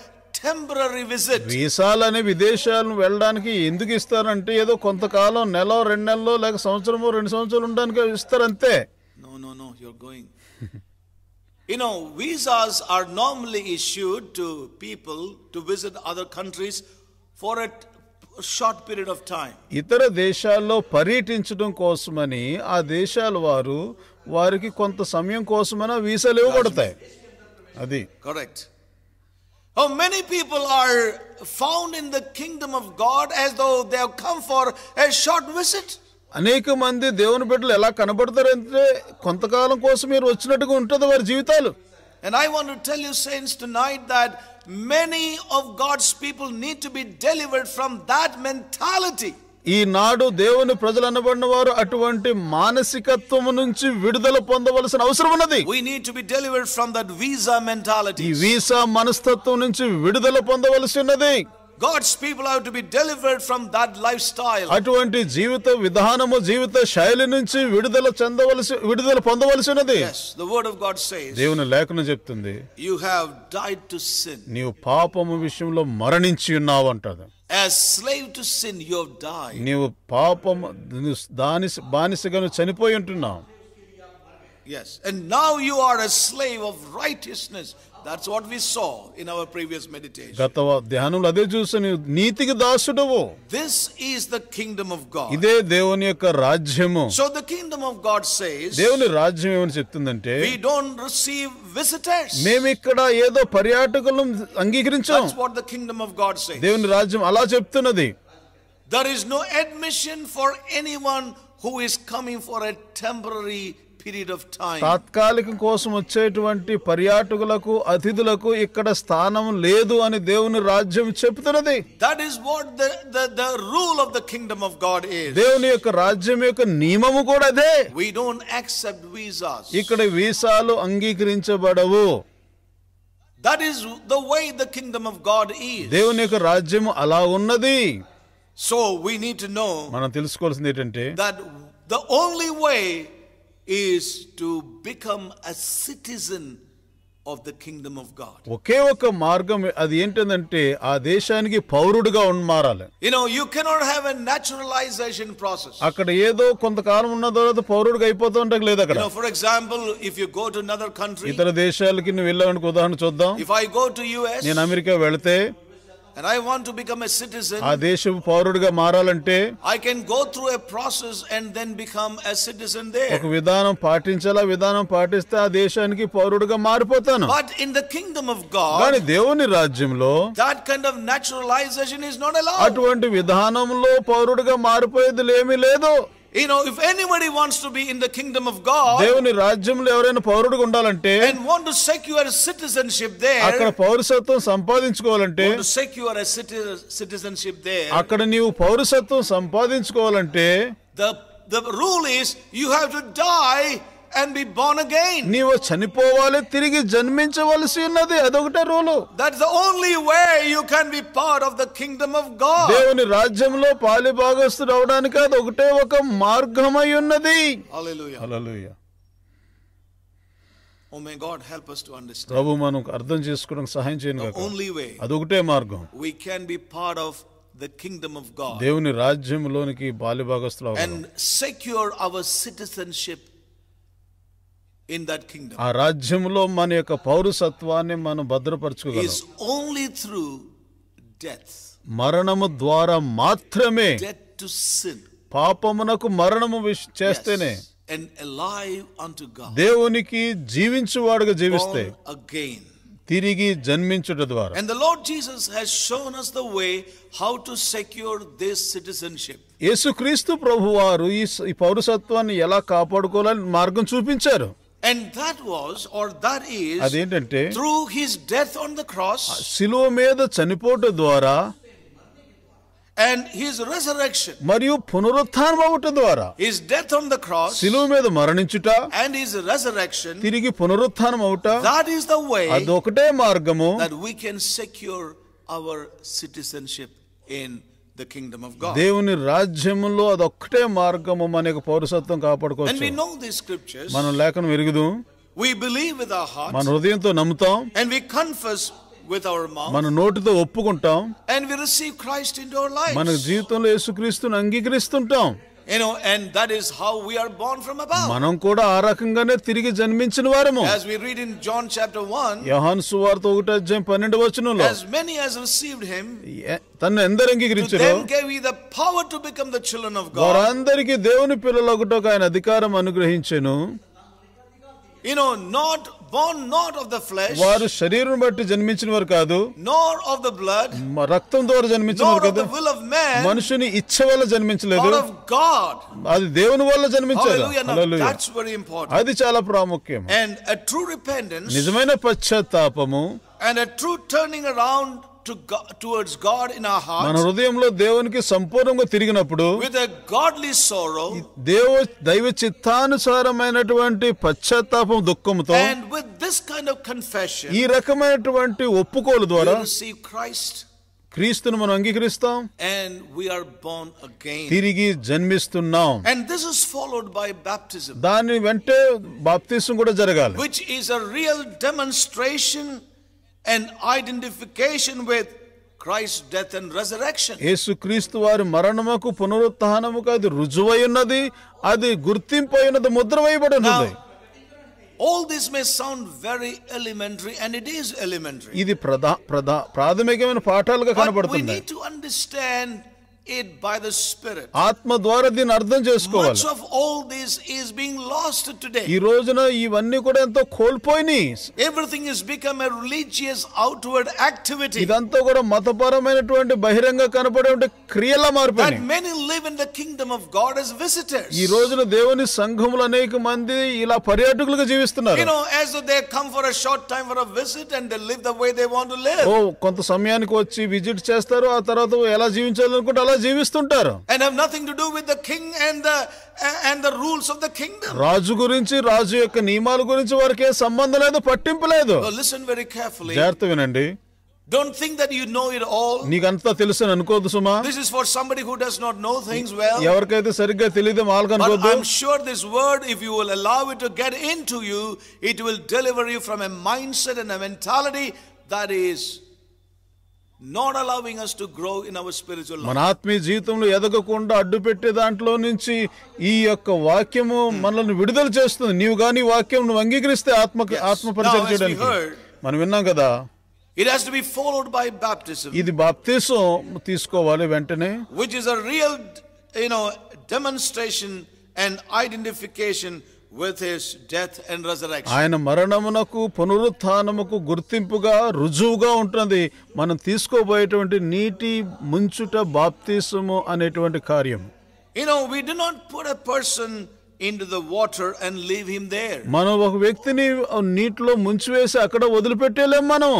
Speaker 1: temporary visit
Speaker 2: వీసాలని విదేశాలను వెళ్ళడానికి ఎందుకు ఇస్తారంటే ఏదో కొంతకాలం నెల రెండు నెలలో లేక సంవత్సరము రెండు సంవత్సరాలు ఉండడానికి ఇస్తారు అంతే
Speaker 1: no visas are normally issued to people to visit other countries for at short period of time
Speaker 2: ఇతర దేశాల్లో పర్యటించడం కోసమని ఆ దేశాల వారు వారికి కొంత సమయం కోసమైనా వీసాలు ఇవ్వబడతాయి అది
Speaker 1: correct Oh, many people are found in the kingdom of God as though they have come for
Speaker 2: a short visit. And I want to tell you, saints, tonight that
Speaker 1: many of God's people need to be delivered from that mentality.
Speaker 2: ఈనాడు దేవుని ప్రజలు అనబడిన వారు అటువంటి మానసికత్వం నుంచి విడుదల పొందవలసిన అవసరం ఉన్నది
Speaker 1: we need to be delivered from that visa mentality ఈ
Speaker 2: వీసా మనస్తత్వం నుంచి విడుదల పొందవలసి ఉన్నది God's people have to be delivered from that lifestyle. అటువంటి జీవిత విధానము జీవిత శైలి నుంచి విడుదల చెందవలసి విడుదల పొందవలసి ఉన్నది. Yes, the
Speaker 1: word of God says.
Speaker 2: దేవుని లేఖనం చెప్తుంది.
Speaker 1: You have died to
Speaker 2: sin. నీవు పాపము విషయంలో మరణించి ఉన్నావు అంటాడు.
Speaker 1: As slave to sin, you have died. Yes, and now you are a slave of righteousness, that's what we saw in our previous meditation. This is the kingdom of God. So the kingdom of God says దేవుని
Speaker 2: రాజ్యం ఏమని we
Speaker 1: don't receive visitors. That's what the kingdom of God says. దేవుని
Speaker 2: రాజ్యం అలా చెప్తున్నది.
Speaker 1: There is no admission for anyone who is coming for a temporary
Speaker 2: తాత్కాలిక కోసం వచ్చేటువంటి పర్యాటకులకు అతిథులకు ఇక్కడ స్థానం లేదు అని దేవుని రాజ్యం చెబుతున్నది
Speaker 1: that is what the rule of the kingdom of God is
Speaker 2: దేవుని యొక్క రాజ్యం యొక్క నియమము కూడా అదే
Speaker 1: వి డోంట్ యాక్సెప్ట్ వీసాస్
Speaker 2: ఇక్కడ వీసాలు అంగీకరించబడవు
Speaker 1: that is the way the kingdom of God is
Speaker 2: దేవుని యొక్క రాజ్యం అలా ఉన్నది so we need to know మనం తెలుసుకోవాల్సింది ఏంటంటే that the only way is to
Speaker 1: become a citizen of the kingdom of God
Speaker 2: ఒకే ఒక మార్గం అది ఏంటంటే ఆ దేశానికి పౌరుడుగా మారాలి
Speaker 1: you know you cannot have a naturalisation process
Speaker 2: అక్కడ ఏదో కొంతకాలం ఉన్న తర్వాత పౌరుడిగా అయిపోతూ ఉంటాం లేదు అక్కడ
Speaker 1: for example if you go to another country ఇతర
Speaker 2: దేశాలకి నువ్వు వెళ్ళావనుకో ఉదాహరణ చూద్దాం if I go
Speaker 1: to US నేను
Speaker 2: అమెరికా వెళ్తే
Speaker 1: and I want to become a citizen, ఆ
Speaker 2: దేశపు పౌరుడిగా మారాలంటే
Speaker 1: I can go through a process and then become a citizen there. ఒక
Speaker 2: విధానం పాటించాలా విధానం పాటిస్తే ఆ దేశానికి పౌరుడిగా మారిపోతాను
Speaker 1: But in the kingdom of God, కానీ
Speaker 2: దేవుని రాజ్యంలో
Speaker 1: that kind of naturalization is not allowed.
Speaker 2: అటువంటి విధానంలో పౌరుడిగా
Speaker 1: మారిపోయేది ఏమీ లేదు You know, if anybody wants to be in the kingdom of God and
Speaker 2: want
Speaker 1: to secure citizenship there అక్కడ want to secure a citizenship there the the rule is you have to die and be born again
Speaker 2: నీవు చనిపోవాలి తిరిగి జన్మించవలసి ఉన్నది అదొకటే rule that's the only way you can be part of the kingdom of God దేవుని రాజ్యంలో పాలి భాగస్తుడు అవడానికి అది ఒకటే ఒక మార్గమై ఉన్నది hallelujah hallelujah oh may God help us to understand ప్రభు మనకు అర్థం చేసుకోవడానికి సహాయం చేయండి గాక ఓన్లీ వే ఒకటే మార్గం
Speaker 1: we can be part of the kingdom of God. దేవుని
Speaker 2: రాజ్యంలోనికి బాలిభాగస్తులు and
Speaker 1: secure our citizenship in that kingdom ఆ
Speaker 2: రాజ్యంలో మన యొక్క పౌరసత్వాన్ని మనం భద్రపరచుకోగలం ఇస్
Speaker 1: ఓన్లీ త్రూ డెత్
Speaker 2: మరణము ద్వారా మాత్రమే డెత్ టు సిన్ పాపమునకు మరణము చేస్తేనే
Speaker 1: అండ్ అలైవ్ అంటు గాడ్
Speaker 2: దేవునికి జీవించువాడుగా జీవిస్తే అగైన్ తిరిగి జన్మించుట ద్వారా
Speaker 1: and the Lord Jesus has shown us the way how to secure this citizenship
Speaker 2: యేసుక్రీస్తు ప్రభువారు ఈ పౌరసత్వాన్ని ఎలా కాపాడుకోవాలని మార్గం చూపించారు
Speaker 1: And that was or that through his death on the cross
Speaker 2: శిలువ the చనిపోవటం ద్వారా and
Speaker 1: his resurrection
Speaker 2: మరియు పునరుత్థానం అవట
Speaker 1: his death on the cross
Speaker 2: శిలువ మీద మరణించుట and his
Speaker 1: resurrection
Speaker 2: తిరిగి పునరుత్థానం that is the way that
Speaker 1: we can secure our citizenship in దేవుని
Speaker 2: రాజ్యములో అది ఒక్కటే మార్గము మన యొక్క పౌరసత్వం కాపాడుకోవచ్చు అండ్ వి నో మనం లేఖనం ఎరుగుదు
Speaker 1: వి బిలీవ్ విత్ మన
Speaker 2: హృదయంతో నమ్ముతాం
Speaker 1: అండ్ వి కన్ఫెస్ విత్
Speaker 2: మన నోటితో ఒప్పుకుంటాం
Speaker 1: and we receive Christ in life మన
Speaker 2: జీవితంలో యేసుక్రీస్తును అంగీకరిస్తుంటాం
Speaker 1: You know, and that is how we are born from above. As we read in John chapter 1.
Speaker 2: As
Speaker 1: many as received him.
Speaker 2: తన్ను Them
Speaker 1: gave he the power to become the children of God. You know, not born not of the flesh వారు
Speaker 2: శరీరం బట్టి జన్మించిన వారు కాదు nor of the blood రక్తం ద్వారా జన్మించిన వారు కాదు of man మనుషుని ఇచ్చ వల్ల జన్మించలేదు of god అది దేవుని వల్ల జన్మించారు హల్లెలూయా that's very important అది చాలా ప్రాముఖ్యం
Speaker 1: and a true repentance నిజమైన
Speaker 2: పశ్చాత్తాపము
Speaker 1: and a true turning around towards God in a heart మన
Speaker 2: హృదయంలో దేవునికి సంపూర్ణంగా తిరిగినప్పుడు
Speaker 1: విత్ ఎ గాడ్లీ సోరో
Speaker 2: దేవ దైవ చిత్తానుసారమైనటువంటి పశ్చాత్తాపం దుఃఖంతో and
Speaker 1: with this kind of confession ఈ
Speaker 2: రకమైనటువంటి ఒప్పుకోలు ద్వారా
Speaker 1: సీ క్రైస్ట్
Speaker 2: క్రీస్తును మనం అంగీకరిస్తాం
Speaker 1: and we are born again
Speaker 2: తిరిగి జన్మిస్తున్నాం
Speaker 1: and this is followed by baptism
Speaker 2: దాని వెంటే బాప్టిజం కూడా జరగాలి
Speaker 1: which is a real demonstration an identification with Christ's death and resurrection.
Speaker 2: యేసుక్రీస్తు వారి మరణముకు పునరుత్థానముకు అది రుజువై ఉన్నది అది గుర్తింపై ఉన్నది ముద్రవేయబడి ఉన్నది
Speaker 1: all this may sound very elementary and it is elementary
Speaker 2: ఇది ప్రధా ప్రధా ప్రాథమికమైన పాఠాలుగా కనబడుతుంది we need
Speaker 1: to understand it by the spirit
Speaker 2: ఆత్మ ద్వారా దీన్ని అర్థం చేసుకోవాలి much of
Speaker 1: all this is being lost today ఈ
Speaker 2: రోజున ఇవన్నీ కూడా ఎంతో కోల్పోయినాయి
Speaker 1: everything is become a religious outward activity
Speaker 2: ఇదంతా కూడా మతపరమైనటువంటి బహిరంగ కనపడేటువంటి క్రియలా మారిపోయింది that
Speaker 1: many live in the kingdom of god as visitors ఈ రోజున
Speaker 2: దేవుని సంఘములో అనేక మంది ఇలా పర్యాటకులుగా జీవిస్తున్నారు you know
Speaker 1: as though they come for a short time for a visit and they live the way they want to live ఓ
Speaker 2: కొంత సమయానికి వచ్చి విజిట్ చేస్తారు ఆ తర్వాత ఎలా జీవించాలనుకుంటే అలా జీవిస్తుంటారు
Speaker 1: and have nothing to do with the king and the and the rules of the kingdom
Speaker 2: రాజు గురించి రాజు యొక్క నియమాల గురించి వారికి ఏ సంబంధం లేదు పట్టింపు
Speaker 1: listen very carefully జాగ్రత్త వినండి Don't think that you know it all.
Speaker 2: నీకంతా తెలుసు అనుకోదు సుమా.
Speaker 1: This is for somebody who does not know things
Speaker 2: well. ఎవరికైతే సరిగ్గా తెలియదు వాళ్ళకి అనుకోదు. I'm
Speaker 1: sure this word if you will allow it to get into you it will deliver you from a mindset and a mentality that is not allowing us to grow in our spiritual life. మన
Speaker 2: ఆత్మీయ జీవితంలో ఎదగకుండా అడ్డుపెట్టే దాంట్లో నుంచి ఈ యొక్క వాక్యము hmm. మనల్ని విడుదల చేస్తుంది నీవు గాని వాక్యం నువ్వు అంగీకరిస్తే ఆత్మ ఆత్మ పరిచయం చేయడానికి మనం విన్నాం kada.
Speaker 1: It has to be followed by baptism. which is a real you know demonstration and identification with his death and resurrection. ఆయన
Speaker 2: మరణమునకు పునరుత్థానముకు గుర్తింపుగా రుజువుగా ఉంటుంది మనం తీసుకోబోయేటువంటి నీటి ముంచుట బాప్తిసము అనేటువంటి కార్యం.
Speaker 1: You know, we do not put a person into the water and leave him there.
Speaker 2: మనం ఒక వ్యక్తిని నీటిలో ముంచివేసి అక్కడ వదిలిపెట్టలేం మనం.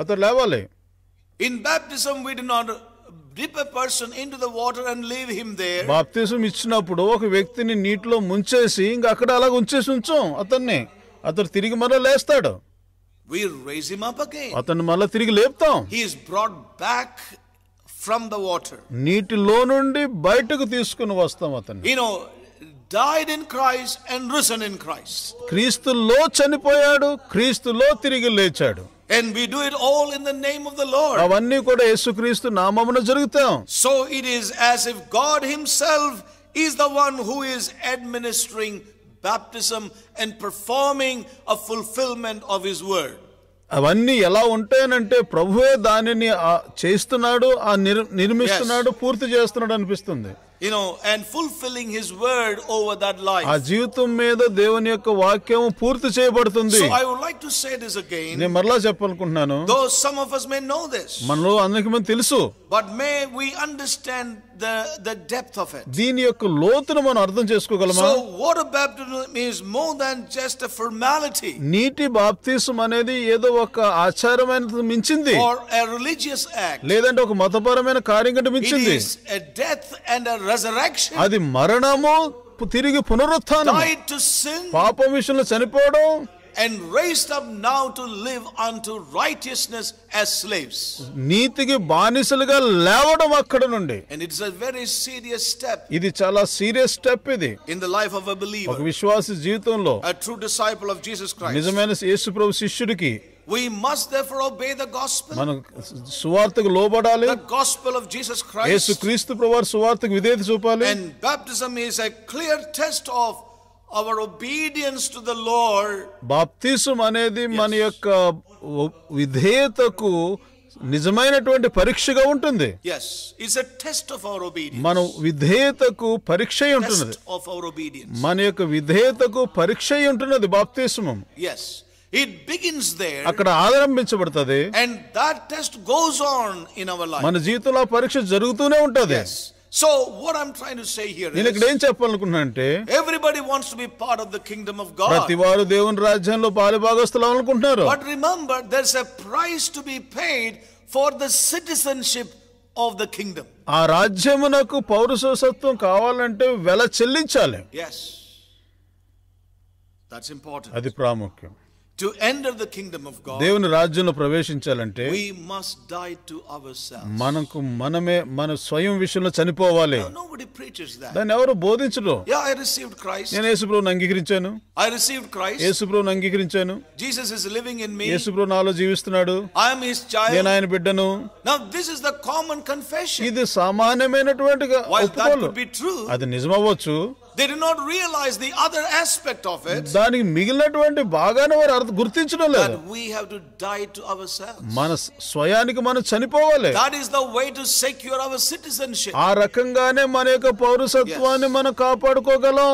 Speaker 2: అతడు లేవాలి.
Speaker 1: In baptism we do not dip a person into the water and leave him
Speaker 2: there బాప్తిసం ఇచ్చినప్పుడు ఒక వ్యక్తిని నీటిలో ముంచేసి ఇంకా అక్కడ అలా ఉంచేసి ఉంచాం అతన్ని అతను తిరిగి మరలా లేస్తాడు
Speaker 1: we raise him up again
Speaker 2: అతన్ని మళ్ళా తిరిగి లేపుతాం
Speaker 1: he is brought back from the water
Speaker 2: నీటిలో నుండి బయటకు తీసుకుని వస్తాం అతన్ని
Speaker 1: you know died in Christ and risen in Christ
Speaker 2: క్రీస్తులో చనిపోయాడు క్రీస్తులో తిరిగి లేచాడు
Speaker 1: And we do it all in the name of the Lord. So it is as if God himself is the one who is administering baptism and performing a fulfillment of his word.
Speaker 2: అవన్నీ ఎలా ఉంటాయనంటే ప్రభువే దానిని చేస్తున్నాడు ఆ నిర్మిస్తున్నాడు పూర్తి చేస్తున్నాడు అనిపిస్తుంది
Speaker 1: you know, and fulfilling His word over that life. ఆ
Speaker 2: జీవితం మీద దేవుని యొక్క వాక్యం పూర్తి చేయబడుతుంది. So I
Speaker 1: would like to say this again. నేను మరలా
Speaker 2: చెప్పాలనుకుంటున్నాను.
Speaker 1: Though some of us may know this.
Speaker 2: మనలో అందరికీ తెలుసు.
Speaker 1: But may we understand the the depth of it
Speaker 2: దీని యొక్క లోతును మనం అర్థం చేసుకోగలమా so
Speaker 1: water baptism is more than just a formality
Speaker 2: నీటి బాప్తిసం అనేది ఏదో ఒక ఆచారమైనది మించింది or
Speaker 1: a religious act
Speaker 2: లేదంటే ఒక మతపరమైన కార్యం కంటే మించింది it is
Speaker 1: a death and a resurrection
Speaker 2: అది మరణము తిరిగి పునరుత్థానం పాపం విషయంలో చనిపోవడం
Speaker 1: and raised up now to live unto righteousness as
Speaker 2: slaves. and
Speaker 1: it's a very serious step.
Speaker 2: ఇది చాలా serious step
Speaker 1: in the life of a believer. a true disciple of Jesus Christ. We must therefore obey the gospel.
Speaker 2: The
Speaker 1: gospel of Jesus Christ. And baptism is a clear test of our obedience to the
Speaker 2: Lord బాప్తిసం అనేది మన యొక్క విధేయతకు నిజమైనటువంటి పరీక్షగా ఉంటుంది మన విధేయతకు పరీక్ష ఉంటున్నది మన యొక్క విధేయతకు పరీక్ష ఉంటున్నది బాప్తిస్మం అక్కడ ఆరంభించబడుతుంది
Speaker 1: and that test goes on in our life మన
Speaker 2: జీవితంలో పరీక్ష జరుగుతూనే ఉంటది
Speaker 1: so what I'm trying to say here నేను ఇక్కడ
Speaker 2: ఏం చెప్పాలనుకున్నా అంటే
Speaker 1: everybody wants to be part of the kingdom of God ప్రతి
Speaker 2: వారు దేవుని రాజ్యంలో పాలు భాగస్తులు అనుకుంటున్నారు but
Speaker 1: remember there is a price to be paid for the citizenship of the kingdom
Speaker 2: ఆ రాజ్యమునకు పౌరసత్వం కావాలంటే వెల చెల్లించాలి
Speaker 1: yes that's important
Speaker 2: అది ప్రాముఖ్యం
Speaker 1: to enter the kingdom of God దేవుని
Speaker 2: రాజ్యంలో ప్రవేశించాలంటే we
Speaker 1: must die to our self
Speaker 2: మనకు మనమే మన స్వయం విషయంలో చనిపోవాలి
Speaker 1: నోబడీ ప్రీచర్స్ దట్ దాన్ని
Speaker 2: ఎవరు బోధించరు
Speaker 1: యా ఐ రిసీవ్డ్ క్రైస్ట్
Speaker 2: నేను యేసుప్రభుని అంగీకరించాను
Speaker 1: ఐ రిసీవ్డ్ క్రైస్ట్
Speaker 2: యేసుప్రభుని అంగీకరించాను
Speaker 1: Jesus is living in me
Speaker 2: యేసుప్రభు నాలో జీవిస్తున్నాడు
Speaker 1: ఐ యామ్ హిస్ చైల్డ్ నేను ఆయన బిడ్డను now this is the common confession
Speaker 2: ఇది సామాన్యమైనటువంటి ఒప్పుకోలు అది నిజమవ్వచ్చు
Speaker 1: they did not realise the other aspect of it
Speaker 2: దాని మిగిలినటువంటి భాగాన్ని వారు అర్థం గుర్తించడం లేదు
Speaker 1: we have to die to our self
Speaker 2: మన స్వయానికి మనం చనిపోవాలి that
Speaker 1: is the way to secure our citizenship ఆ
Speaker 2: రకంగానే మన యొక్క పౌరసత్వాన్ని మనం కాపాడుకోగలం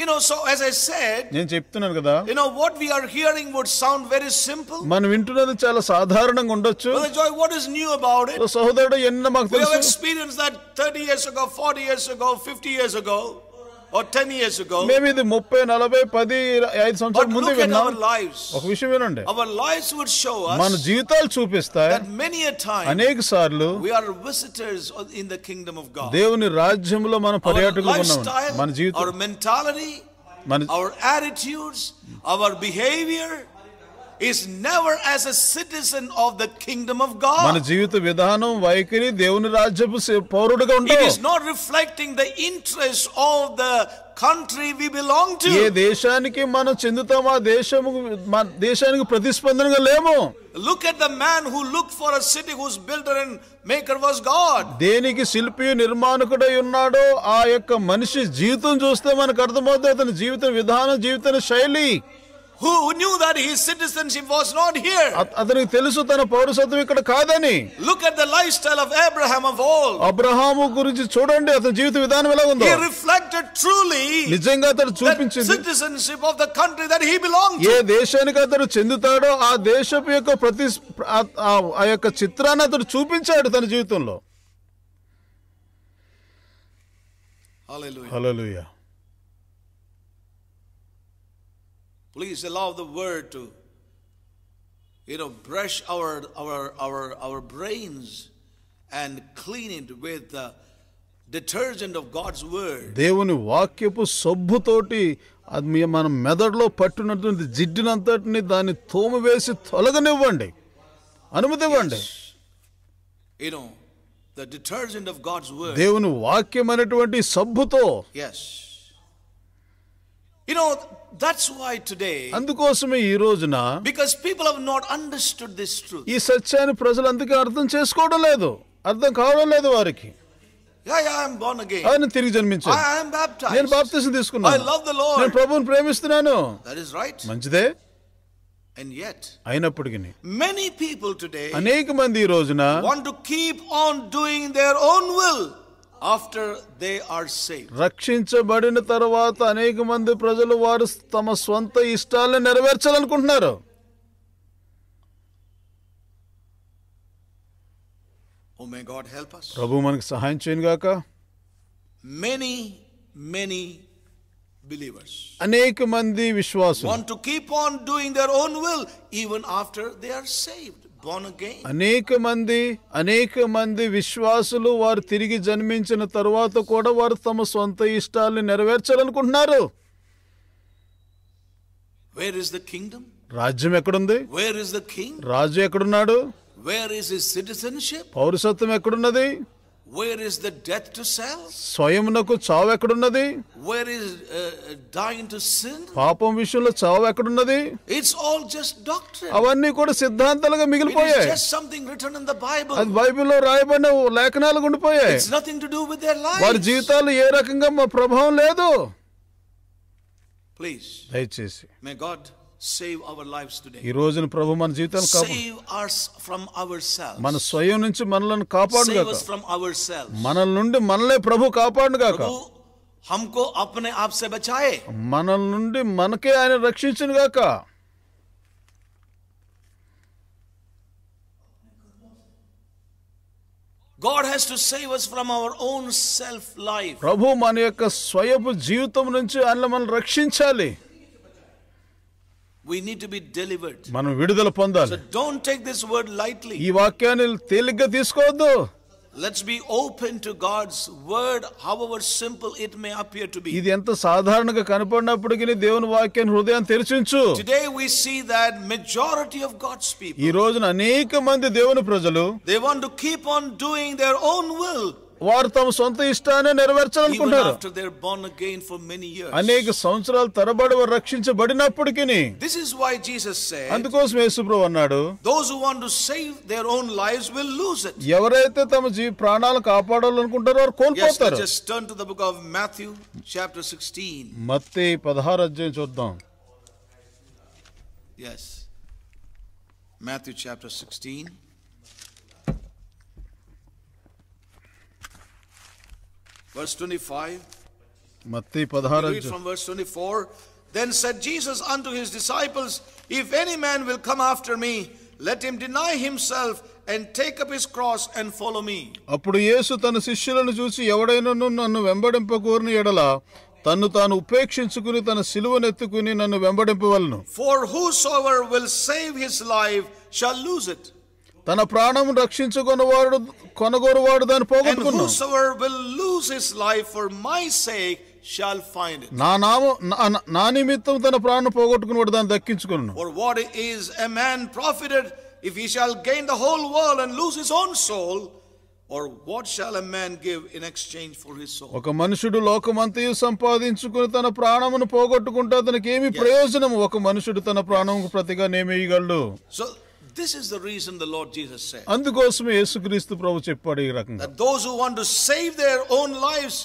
Speaker 1: You know, so as I said,
Speaker 2: నేను చెప్తున్నాను కదా
Speaker 1: you know what we are hearing would sound very simple.
Speaker 2: మనం వింటున్నది చాలా సాధారణంగా ఉండొచ్చు. Brother
Speaker 1: Joy, what is new
Speaker 2: about it? సోదరుడు ఎన్న మాకు తెలుసు. We have
Speaker 1: experienced that 30 years ago, 40 years ago, 50 years ago. or 10 years ago maybe
Speaker 2: the 30 40 10 5 సంవత్సరాల ముందు విన్నాం ఒక విషయం వినండి
Speaker 1: our lives would show us మన
Speaker 2: జీవితాలు చూపిస్తాయి that
Speaker 1: many a time అనేక సార్లు we are visitors in the kingdom of god
Speaker 2: దేవుని రాజ్యంలో మనం పర్యాటకులు our
Speaker 1: mentality our attitudes our behavior is never as a citizen of the kingdom of మన
Speaker 2: జీవిత విధానం వైఖరి దేవుని రాజ్యపు పౌరుడుగా ఉండదు. It is
Speaker 1: not reflecting the interest of the country we belong to ఏ
Speaker 2: దేశానికి మనం చెందుతాం ఆ దేశము మన దేశానికి ప్రతిస్పందనగా లేము
Speaker 1: look at the man
Speaker 2: who look for a city whose builder and maker was God దేనికి శిల్పి నిర్మాణకుడై ఉన్నాడో ఆ యొక్క మనిషి జీవితం చూస్తే మనకు అర్థమవుతుంది అతని జీవిత విధానం జీవిత శైలి who knew that his citizenship was not here. అతనికి తెలుసు తన పౌరసత్వం ఇక్కడ కాదని.
Speaker 1: Look at the lifestyle of Abraham of all Abraham
Speaker 2: గురించి చూడండి అతని జీవిత విధానం ఎలా ఉందో. He
Speaker 1: reflected truly. నిజంగా అతను చూపించింది. Citizenship of the country that he belonged to. ఏ
Speaker 2: దేశానికి అతను చెందుతాడో ఆ దేశపు యొక్క ప్రతి ఆ యొక్క చిత్రాన్ని అతడు చూపించాడు తన జీవితంలో. హల్లెలూయా. హల్లెలూయా.
Speaker 1: Please allow the word to, you know, brush our, our, our, our brains and clean it with the detergent of God's word.
Speaker 2: దేవుని వాక్యపు సొబ్బుతోటి అది మన మెదడులో పట్టునటువంటి జిడ్డునంతటిని దాన్ని తోము వేసి తొలగనివ్వండి అనుమతి ఇవ్వండి
Speaker 1: you know the detergent of God's word. దేవుని
Speaker 2: వాక్యం అనేటువంటి సబ్బుతో
Speaker 1: yes you know that's why today
Speaker 2: అందుకోసమే ఈ రోజున
Speaker 1: because people have not understood this truth
Speaker 2: ఈ సత్యాన్ని ప్రజలు అందుకే అర్థం చేసుకోవడం లేదు అర్థం కావడం లేదు వారికి
Speaker 1: ఆయన తిరిగి జన్మించాను నేను బాప్తిసం తీసుకున్నాను నేను
Speaker 2: ప్రభువుని ప్రేమిస్తున్నాను మంచిదే And yet, అయినప్పటికీ
Speaker 1: many people today
Speaker 2: అనేక మంది ఈ రోజున
Speaker 1: want keep on on doing their own after they are saved
Speaker 2: రక్షించబడిన తర్వాత అనేక మంది ప్రజలు వారు తమ సొంత ఇష్టాలను నెరవేర్చాలనుకుంటున్నారు
Speaker 1: oh may God help us ప్రభు
Speaker 2: మనకు సహాయం చేయను గాక
Speaker 1: మెనీ మెనీ believers
Speaker 2: అనేక మంది విశ్వాసులు want to
Speaker 1: keep on doing their own will even after they are saved
Speaker 2: అనేక మంది అనేక మంది విశ్వాసులు వారు తిరిగి జన్మించిన తరువాత కూడా వారు తమ సొంత ఇష్టాలను నెరవేర్చాలనుకుంటున్నారు
Speaker 1: వేర్ ఇస్ ద కింగ్డమ్
Speaker 2: రాజ్యం ఎక్కడుంది
Speaker 1: వేర్ ఇస్ ద కింగ్
Speaker 2: రాజు ఎక్కడున్నాడు
Speaker 1: వేర్ ఇస్ సిటిజన్షిప్
Speaker 2: పౌరసత్వం ఎక్కడున్నది
Speaker 1: where is the death to self
Speaker 2: స్వయమునకు చావు ఎక్కడున్నది
Speaker 1: where is dying to sin
Speaker 2: పాపం విషయంలో చావు ఎక్కడున్నది
Speaker 1: ఇట్స్ ఆల్ జస్ట్ డాక్టర్ అవన్నీ
Speaker 2: కూడా సిద్ధాంతాలుగా మిగిలిపోయాయి just
Speaker 1: something written in the Bible అది
Speaker 2: బైబిల్లో రాయబడిన లేఖనాలు ఉండిపోయాయి it's
Speaker 1: nothing to do with their life వారి జీవితాలు
Speaker 2: ఏ రకంగా మా ప్రభావం లేదు ప్లీజ్ దయచేసి
Speaker 1: may God save our lives ఈ
Speaker 2: రోజున ప్రభు మన జీవితాలు సేవ్
Speaker 1: us అవర్
Speaker 2: మన స్వయం నుంచి మనలను కాపాడు మనల నుండి మనలే ప్రభు కాపాడు గాక
Speaker 1: హమ్కో అప్నే ఆప్ సే బచాయే
Speaker 2: మనల నుండి మనకే ఆయన రక్షించును గాక
Speaker 1: God has to save us from our own self life
Speaker 2: ప్రభు మన యొక్క స్వయపు జీవితం నుంచి ఆయన మనల్ని రక్షించాలి
Speaker 1: We need to be delivered.
Speaker 2: So do don't take this word lightly. తీసుకోవద్దు
Speaker 1: Let's be open to God's word, however simple it may appear to be. Today we see that majority of God's people they want to keep on doing their own will
Speaker 2: వారు తమ సొంత ఇష్టాన్ని నెరవేర్చాలనుకుంటారు అనేక సంవత్సరాల తరబడి వారు రక్షించబడినప్పటికీ
Speaker 1: this is why Jesus say
Speaker 2: అందుకోసం యేసుప్రభు అన్నాడు
Speaker 1: those want to save their own lives will lose it ఎవరైతే
Speaker 2: తమ జీ ప్రాణాలను కాపాడాలనుకుంటారో వారు కోల్పోతారు just
Speaker 1: turn to the book of Matthew chapter 16
Speaker 2: మత్తయి 16 అధ్యాయం చూద్దాం
Speaker 1: yes మాథ్యూ చాప్టర్ 16 verse 25.
Speaker 2: మత్తయి Read from
Speaker 1: verse 24. Then said Jesus unto his disciples, If any man will come after me, let him deny himself and take up his cross and follow me.
Speaker 2: అప్పుడు యేసు తన శిష్యులను చూసి ఎవడైనను నన్ను వెంబడింపకూరిని ఎడల తన్ను తాను ఉపేక్షించుకుని తన సిలువనెత్తుకుని నన్ను వెంబడింపవలను
Speaker 1: For whosoever will save
Speaker 2: his life shall lose it. తన ప్రాణం రక్షించుకొనవాడు కొనగోరువాడు దాన్ని పోగొట్టుకున్నాడు నా నామం నా నిమిత్తం తన ప్రాణం పోగొట్టుకున్నవాడు దాన్ని దక్కించుకున్నాను
Speaker 1: or what is a man profited if he shall gain the whole world and lose his own soul or what shall a man give in exchange for his soul ఒక
Speaker 2: మనుషుడు లోకమంతయు సంపాదించుకుని తన ప్రాణమును పోగొట్టుకుంటే అతనికి ఏమి ప్రయోజనం ఒక మనుషుడు తన ప్రాణముకు ప్రతిగా నేమేయగలడు so
Speaker 1: This is the reason the Lord Jesus said.
Speaker 2: అందుకోసమే యేసుక్రీస్తు ప్రభు చెప్పాడు ఈ రకంగా. That
Speaker 1: those who want to save their own lives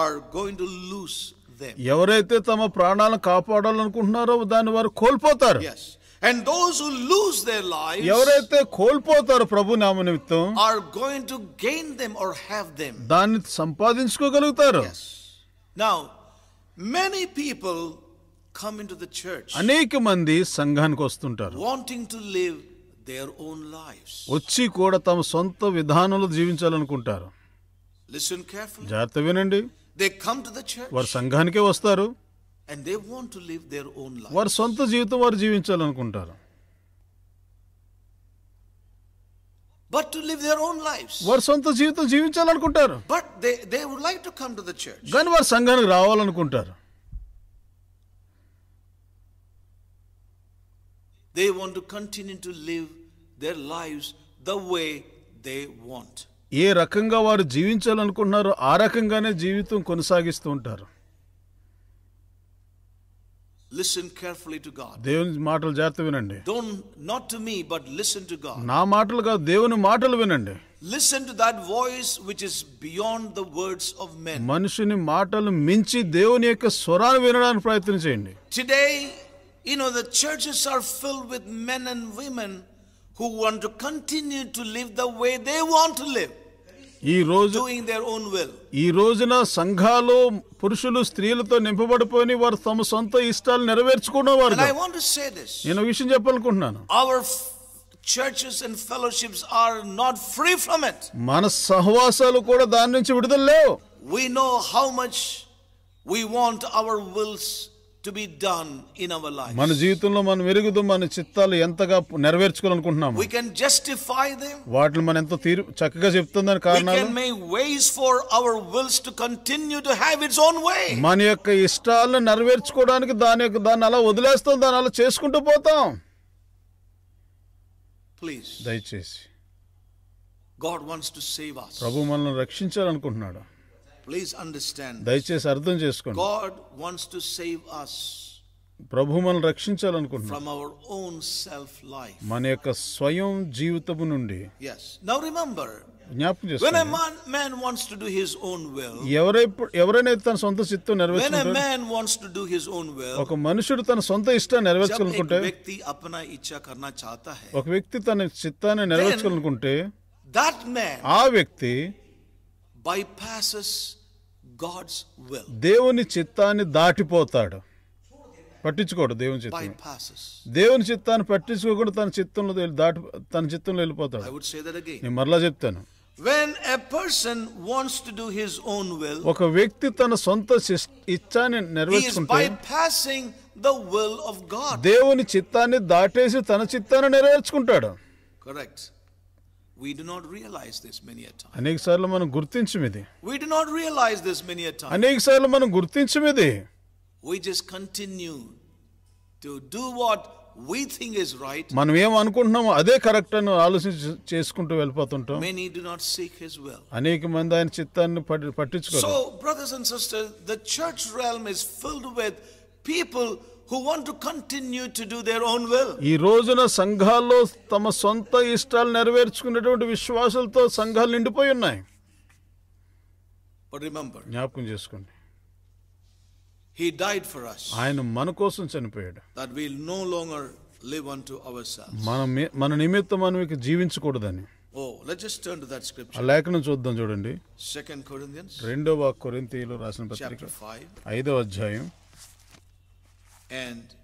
Speaker 1: are going to lose them.
Speaker 2: ఎవరైతే తమ ప్రాణాలను కాపాడాలనుకుంటున్నారో దాన్ని వారు కోల్పోతారు. Yes.
Speaker 1: And those who lose their lives ఎవరైతే
Speaker 2: కోల్పోతారో ప్రభు నామ నిమిత్తం
Speaker 1: are going to gain them or have them.
Speaker 2: దాన్ని సంపాదించుకోగలుగుతారు. Yes.
Speaker 1: Now, many people come into the church
Speaker 2: అనేక మంది సంఘానికి వస్తుంటారు
Speaker 1: wanting to live their own lives
Speaker 2: వచ్చి కూడా తమ సొంత విధానంలో జీవించాలనుకుంటారు
Speaker 1: listen carefully
Speaker 2: జాగ్రత్త వినండి
Speaker 1: they come to the church
Speaker 2: వారు సంఘానికే వస్తారు
Speaker 1: and they want to live their own life
Speaker 2: వారు సొంత జీవితం వారు జీవించాలనుకుంటారు
Speaker 1: but to live their own lives
Speaker 2: వారు సొంత జీవితం జీవించాలనుకుంటారు
Speaker 1: but they they would like to come to the church
Speaker 2: కానీ వారు సంఘానికి రావాలనుకుంటారు
Speaker 1: They want to continue to live their lives the way they want.
Speaker 2: ఏ రకంగా వారు జీవించాలనుకుంటున్నారో ఆ రకంగానే జీవితం కొనసాగిస్తూ ఉంటారు
Speaker 1: లిసన్ కేర్ఫుల్లీ టు గాడ్
Speaker 2: దేవుని మాటలు జాగ్రత్త వినండి
Speaker 1: don't not to me but listen to God
Speaker 2: నా మాటలు కాదు దేవుని మాటలు వినండి
Speaker 1: listen to that voice which is beyond the words of
Speaker 2: men మనుషుని మాటలు మించి దేవుని యొక్క స్వరాన్ని వినడానికి ప్రయత్నం చేయండి
Speaker 1: today You know, the churches are filled with men and women who want to continue to
Speaker 2: live the way they want to live. doing their ఈ రోజు ఈ రోజున సంఘాలు పురుషులు స్త్రీలతో నింపబడిపోయి వారు తమ సొంత ఇష్టాలు నెరవేర్చుకున్నవారు నేను విషయం చెప్పాలనుకుంటున్నాను
Speaker 1: our churches and fellowships are not free from it.
Speaker 2: మన సహవాసాలు కూడా దాని నుంచి విడుదల లేవు.
Speaker 1: We know how much we want our wills మన
Speaker 2: జీవితంలో మనం ఎరుగుదు మన చిత్తాలు ఎంతగా నెరవేర్చుకోవాలనుకుంటున్నాము వి
Speaker 1: కెన్ జస్టిఫై దెం
Speaker 2: వాటిని మనం ఎంతో తీరు చక్కగా చెప్తుందని కారణాలు
Speaker 1: may ways for our wills to continue to have its own way
Speaker 2: మన యొక్క ఇష్టాలను నెరవేర్చుకోవడానికి దాని యొక్క దాన్ని అలా వదిలేస్తాం దాన్ని అలా చేసుకుంటూ పోతాం ప్లీజ్ దయచేసి
Speaker 1: God wants to save us
Speaker 2: ప్రభు మనల్ని రక్షించాలనుకుంటున్నాడు
Speaker 1: ప్లీజ్ అండర్స్టాండ్
Speaker 2: దయచేసి అర్థం చేసుకోండి
Speaker 1: గాడ్ వాంట్స్ టు సేవ్ అస్
Speaker 2: ప్రభు మనం రక్షించాలనుకుంటున్నాం from
Speaker 1: our own self life
Speaker 2: మన యొక్క స్వయం జీవితము నుండి
Speaker 1: yes now remember
Speaker 2: జ్ఞాపకం చేసుకోండి ఎవరైనా తన సొంత చిత్తం నెరవేర్చుకుంటాడు ఒక మనుషుడు తన సొంత ఇష్టాన్ని నెరవేర్చుకుంటే వ్యక్తి
Speaker 1: అపనా ఇచ్చా కర్నా చాతా హై
Speaker 2: ఒక వ్యక్తి తన చిత్తాన్ని నెరవేర్చుకోవాలనుకుంటే
Speaker 1: దట్ మ్యాన్ ఆ వ్యక్తి బైపాసెస్ గాడ్స్ విల్
Speaker 2: దేవుని చిత్తాన్ని దాటిపోతాడు పట్టించుకోడు దేవుని చిత్తం దేవుని చిత్తాన్ని పట్టించుకోకుండా తన చిత్తంలో దాటి తన చిత్తంలో వెళ్ళిపోతాడు నేను మరలా చెప్తాను
Speaker 1: When a person wants to do his own will,
Speaker 2: ఒక వ్యక్తి తన సొంత ఇచ్చాన్ని నెరవేర్చుకుంటే
Speaker 1: bypassing the will of God.
Speaker 2: దేవుని చిత్తాన్ని దాటేసి తన చిత్తాన్ని నెరవేర్చుకుంటాడు.
Speaker 1: Correct. We do not realize this many a time.
Speaker 2: అనేక సార్లు మనం
Speaker 1: We do not realize this many a time. అనేక సార్లు మనం We just continue to do what we think is right.
Speaker 2: మనం ఏం అనుకుంటున్నామో అదే కరెక్ట్ అని ఆలోచించి చేసుకుంటూ వెళ్ళిపోతుంటాం.
Speaker 1: Many do not seek his will.
Speaker 2: అనేక మంది ఆయన చిత్తాన్ని పట్టించుకోరు. So
Speaker 1: brothers and sisters, the church realm is filled with people who want to continue to do their own will.
Speaker 2: ఈ రోజున సంఘాల్లో తమ సొంత ఇష్టాలు నెరవేర్చుకునేటువంటి విశ్వాసాలతో సంఘాలు నిండిపోయి ఉన్నాయి.
Speaker 1: But remember. జ్ఞాపకం చేసుకోండి. He died for us.
Speaker 2: ఆయన మన కోసం చనిపోయాడు.
Speaker 1: That we will no longer live unto ourselves.
Speaker 2: మనం మన నిమిత్తం మనం ఇక జీవించకూడదని.
Speaker 1: Oh, let's just turn to that scripture. ఆ లేఖనం చూద్దాం చూడండి. 2 Corinthians.
Speaker 2: రెండవ కొరింథీయులు రాసిన పత్రిక 5 ఐదవ అధ్యాయం
Speaker 1: and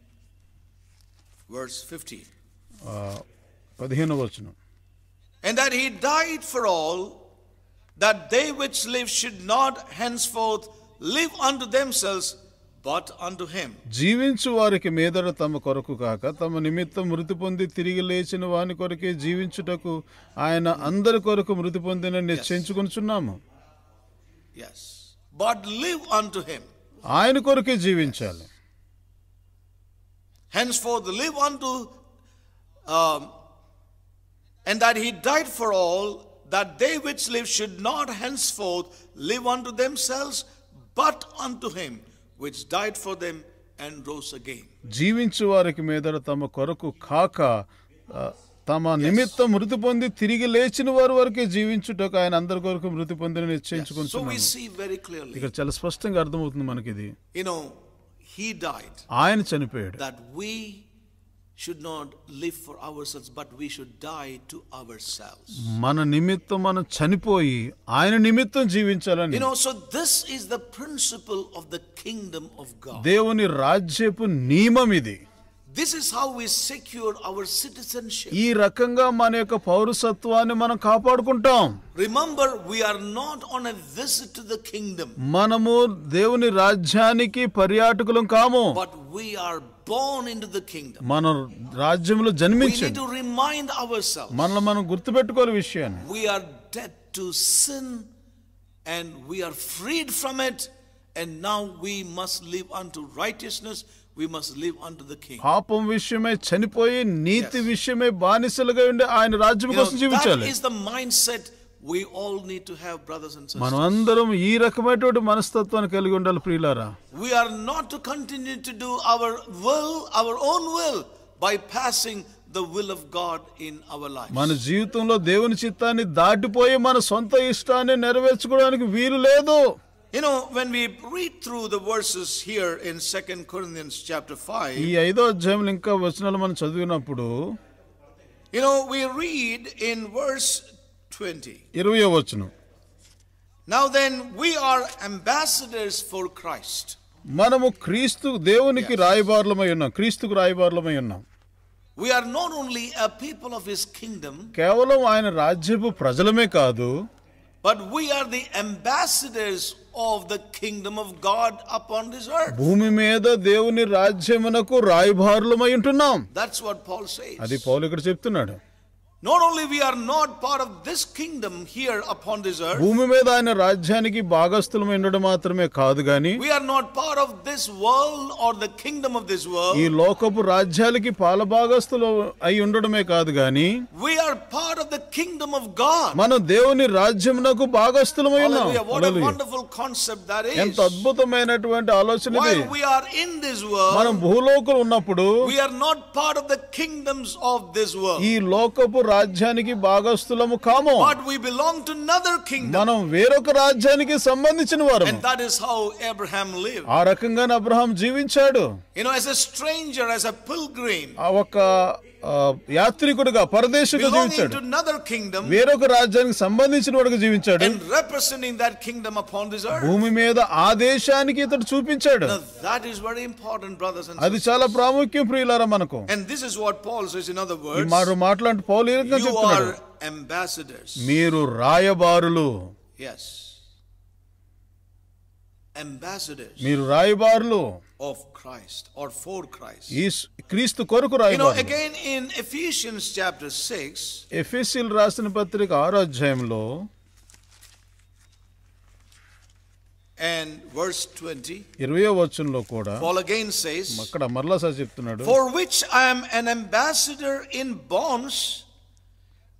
Speaker 1: verse 50.
Speaker 2: పదిహేను వచనం
Speaker 1: And that he died for all, that they which live should not henceforth live unto themselves, but unto him.
Speaker 2: జీవించు వారికి మీదట తమ కొరకు కాక తమ నిమిత్తం మృతి పొంది తిరిగి లేచిన వాని కొరకే జీవించుటకు ఆయన అందరి కొరకు మృతి పొందిన నిశ్చయించుకొనుచున్నాము Yes. But
Speaker 1: live unto him.
Speaker 2: ఆయన కొరకే జీవించాలి
Speaker 1: henceforth live unto, um, and that he died for all, that they which live should not henceforth live unto themselves, but unto him which died for them and rose again.
Speaker 2: జీవించు వారికి మీద తమ కొరకు కాక తమ నిమిత్తం మృతి పొంది తిరిగి లేచిన వారి వరకే జీవించుటకు ఆయన అందరి కొరకు మృతి పొందిన నిశ్చయించుకుంటున్నాం ఇక్కడ చాలా స్పష్టంగా అర్థమవుతుంది మనకి ఇది he died ఆయన చనిపోయాడు
Speaker 1: that we should not live for ourselves but we should die to ourselves
Speaker 2: మన నిమిత్తం మనం చనిపోయి ఆయన నిమిత్తం జీవించాలని you know
Speaker 1: so this is the principle of the kingdom of god
Speaker 2: దేవుని రాజ్యపు నియమం ఇది
Speaker 1: This is how we secure our citizenship. Remember we are not on a visit to the kingdom. But we are born into the kingdom.
Speaker 2: We need to
Speaker 1: remind ourselves. We are dead to sin and we are freed from it and now we must live unto righteousness. we must live unto the king
Speaker 2: పాపం విషయమై చనిపోయి నీతి విషయమై బానిసలుగా ఉండి ఆయన రాజ్యం కోసం జీవించాలి that is
Speaker 1: the mindset we all need to have brothers and sisters మనం
Speaker 2: అందరం ఈ రకమైనటువంటి మనస్తత్వాన్ని కలిగి ఉండాలి ప్రియులారా
Speaker 1: we are not to continue to do our will our own will by passing the will of God in our life. మన
Speaker 2: జీవితంలో దేవుని చిత్తాన్ని దాటిపోయి మన సొంత ఇష్టాన్ని నెరవేర్చుకోవడానికి వీలు లేదు You know,
Speaker 1: when we read through the verses here in 2 Corinthians chapter 5, you know, we read in verse 20. Now then, we are ambassadors for Christ.
Speaker 2: మనము క్రీస్తు దేవునికి రాయబారులమై ఉన్నాం క్రీస్తుకు రాయబారులమై ఉన్నాం
Speaker 1: we are not only a people of his kingdom
Speaker 2: కేవలం ఆయన రాజ్యపు ప్రజలమే కాదు
Speaker 1: but we are the ambassadors of the kingdom of God upon this earth
Speaker 2: భూమి మీద దేవుని రాజ్యమునకు రాయబారులమై ఉంటున్నాం
Speaker 1: దట్స్ వాట్ పాల్ సేస్
Speaker 2: అది పౌలు ఇక్కడ చెప్తున్నాడు
Speaker 1: not only we are not part of this kingdom here upon this earth భూమి మీద ఆయన
Speaker 2: రాజ్యానికి భాగస్థులం ఉండడం మాత్రమే కాదు గాని we
Speaker 1: are not part of this world or the kingdom of this world ఈ
Speaker 2: లోకపు రాజ్యాలకి పాలభాగస్థులు అయి ఉండడమే కాదు గాని
Speaker 1: we are part of the kingdom of God
Speaker 2: మన దేవుని రాజ్యమునకు భాగస్థులమై ఉన్నాం what a wonderful
Speaker 1: concept that is ఎంత
Speaker 2: అద్భుతమైనటువంటి ఆలోచన ఇది వి
Speaker 1: ఆర్ ఇన్ దిస్ వరల్డ్ మనం
Speaker 2: భూలోకంలో ఉన్నప్పుడు we
Speaker 1: are not part of the kingdoms of this world ఈ
Speaker 2: లోకపు రాజ్యానికి భాగస్తులము కాము but
Speaker 1: we belong to another kingdom
Speaker 2: మనం వేరొక రాజ్యానికి సంబంధించిన వారు and
Speaker 1: that is how abraham lived
Speaker 2: ఆ రకంగా అబ్రహాం జీవించాడు
Speaker 1: you know as a stranger as a
Speaker 2: pilgrim ఆ ఒక యాత్రికుడుగా పరదేశుగా జీవించాడు వేరొక రాజ్యానికి సంబంధించిన వాడుగా జీవించాడు భూమి మీద ఆ దేశానికి ఇతడు చూపించాడు అది చాలా ప్రాముఖ్యం ప్రియులారా మనకు మరో మాట్లాంటి పౌలు ఏ విధంగా చెప్తున్నాడు మీరు రాయబారులు మీరు రాయబారులు
Speaker 1: of Christ or for Christ.
Speaker 2: క్రీస్తు కొరకు రాయబడింది. You know again
Speaker 1: in Ephesians chapter 6
Speaker 2: ఎఫెసీయులు రాసిన పత్రిక 6వ అధ్యాయంలో
Speaker 1: and verse 20
Speaker 2: 20వ వచనంలో కూడా Paul
Speaker 1: again says
Speaker 2: అక్కడ మరలా సార్ చెప్తున్నాడు for
Speaker 1: which I am an ambassador in bonds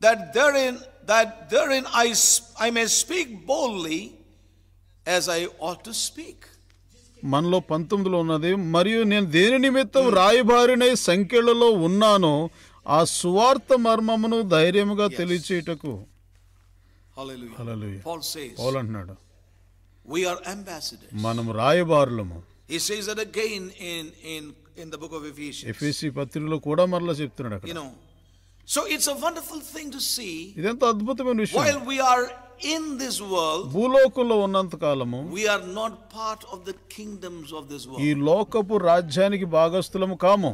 Speaker 1: that therein that therein I I may speak boldly as I ought to speak
Speaker 2: మనలో పంతొమ్మిదిలో ఉన్నది మరియు నేను దేని నిమిత్తం రాయబారినై సంఖ్యలలో ఉన్నానో ఆ సువార్త మర్మమును ధైర్యముగా తెలియచేటకు అంటున్నాడు మనం రాయబారులము పత్రికలో కూడా మరలా చెప్తున్నాడు అక్కడ
Speaker 1: it's a wonderful thing to see
Speaker 2: ఇదెంత అద్భుతమైన విషయం. While we in this world భూలోకంలో ఉన్నంత కాలము we are not
Speaker 1: part of the kingdoms of this world ఈ
Speaker 2: లోకపు రాజ్యానికి భాగస్థులము కాము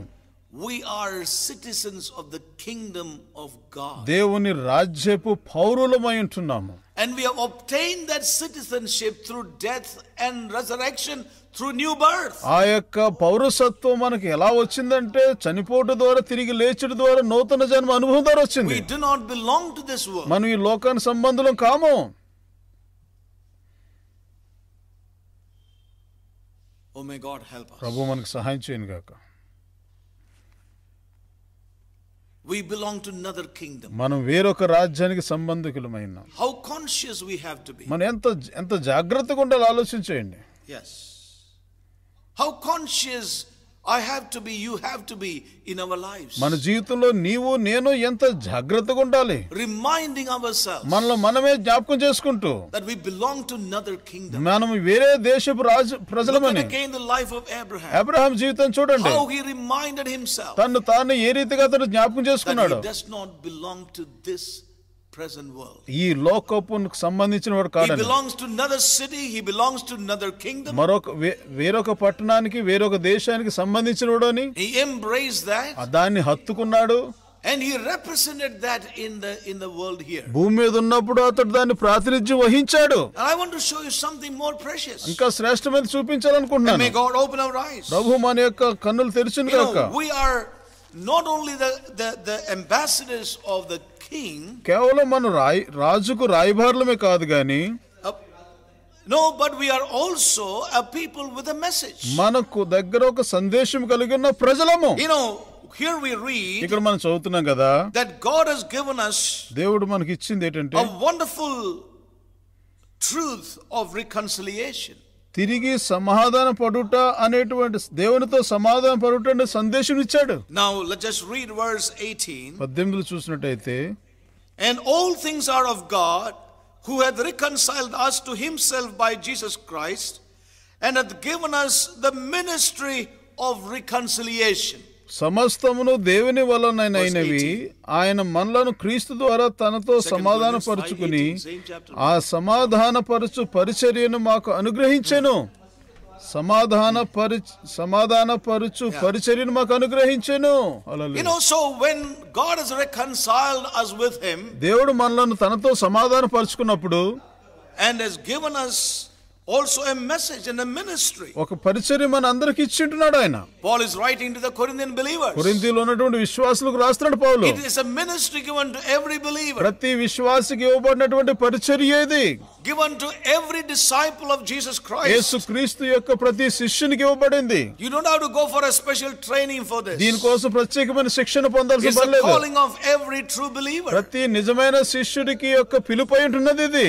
Speaker 1: we are citizens of the kingdom of God
Speaker 2: దేవుని రాజ్యపు పౌరులమై ఉంటున్నాము
Speaker 1: And we have obtained that citizenship through death and resurrection through new birth.
Speaker 2: ఆ యొక్క పౌరసత్వం మనకి ఎలా వచ్చిందంటే చనిపోవడం ద్వారా తిరిగి లేచడం ద్వారా నూతన జన్మ అనుభవం ద్వారా వచ్చింది. We do not belong to this world. మనం ఈ లోకానికి సంబంధులం కాము. Oh may God help us. ప్రభు మనకు సహాయం చేయను గాక.
Speaker 1: వి బిలాంగ్ టు కింగ్డమ్
Speaker 2: మనం వేరొక రాజ్యానికి సంబంధికులమైన
Speaker 1: how conscious we have to be
Speaker 2: మనం ఎంత ఎంత జాగ్రత్తగా ఉండాలి ఆలోచించండి
Speaker 1: yes how conscious I have to be you have to be in our lives
Speaker 2: మన జీవితంలో నీవు నేను ఎంత జాగ్రత్తగా ఉండాలి
Speaker 1: రిమైండింగ్ అవర్ సెల్ఫ్
Speaker 2: మనలో మనమే జ్ఞాపకం చేసుకుంటూ
Speaker 1: that we belong to another kingdom
Speaker 2: మనం వేరే దేశపు రాజు ప్రజలమని again
Speaker 1: the life of Abraham
Speaker 2: Abraham జీవితం చూడండి హౌ హి
Speaker 1: రిమైండెడ్ హింసెల్ఫ్ తన్ను
Speaker 2: తాను ఏ రీతిగా తన జ్ఞాపకం చేసుకున్నాడు that he
Speaker 1: does not belong to this present
Speaker 2: world. ఈ లోకపునకు సంబంధించిన వాడు He belongs
Speaker 1: to another city, he belongs to another
Speaker 2: kingdom. మరొక వే- వేరొక పట్టణానికి వేరొక దేశానికి సంబంధించిన వాడని He embraced that దాన్ని హత్తుకున్నాడు and he represented that in the in the world here. భూమి మీద ఉన్నప్పుడు అతడు దాన్ని ప్రాతినిధ్యం వహించాడు
Speaker 1: And I want to show you something more precious. ఇంకా
Speaker 2: శ్రేష్టమైన And may God open
Speaker 1: our eyes. ప్రభు
Speaker 2: మన యొక్క కన్నులు తెరిచిన You know,
Speaker 1: we are not only the, the, the ambassadors of the
Speaker 2: కేవలం మనం రాయి రాజుకు రాయబారులమే కాదు కానీ
Speaker 1: no but we are also a people with a message
Speaker 2: మనకు దగ్గర ఒక సందేశం కలిగి ఉన్న ప్రజలము you know
Speaker 1: here we read ఇక్కడ
Speaker 2: మనం చదువుతున్నాం కదా
Speaker 1: that God has given us
Speaker 2: దేవుడు మనకి ఇచ్చింది ఏంటంటే a
Speaker 1: wonderful truth of reconciliation
Speaker 2: తిరిగి సమాధాన పడుట అనేటువంటి దేవునితో సమాధాన పడుట అనే సందేశం ఇచ్చాడు
Speaker 1: now let just read verse 18
Speaker 2: 18 చూసినట్టయితే
Speaker 1: and all things are of God who hath reconciled us to himself by Jesus Christ and hath given us the ministry of reconciliation
Speaker 2: సమస్తమును దేవుని వలనైనవి ఆయన మనలను క్రీస్తు ద్వారా తనతో సమాధానపరుచుకుని ఆ సమాధానపరచు పరిచర్యను మాకు అనుగ్రహించను సమాధాన పరి సమాధానపరుచు పరిచర్యను మాకు అనుగ్రహించను దేవుడు మనలను తనతో సమాధానపరుచుకున్నప్పుడు
Speaker 1: and given us also a message and a ministry
Speaker 2: ఒక పరిచర్య మన అందరికి ఇచ్చింటున్నాడు ఆయన
Speaker 1: Paul is writing to the Corinthian believers
Speaker 2: కొరింథీలో ఉన్నటువంటి విశ్వాసులకు రాస్తున్నాడు పౌలు it is
Speaker 1: a ministry given to every believer
Speaker 2: ప్రతి విశ్వాసికి ఇవ్వబడినటువంటి పరిచర్య ఇది
Speaker 1: given to every disciple of Jesus Christ
Speaker 2: యేసుక్రీస్తు యొక్క ప్రతి శిష్యునికి ఇవ్వబడింది
Speaker 1: you don't have to go for a special training for this
Speaker 2: దీని కోసం ప్రత్యేకమైన శిక్షణ పొందాల్సిన పని లేదు calling
Speaker 1: of every true believer
Speaker 2: ప్రతి నిజమైన శిష్యుడికి యొక్క పిలుపై ఉంటున్నది ఇది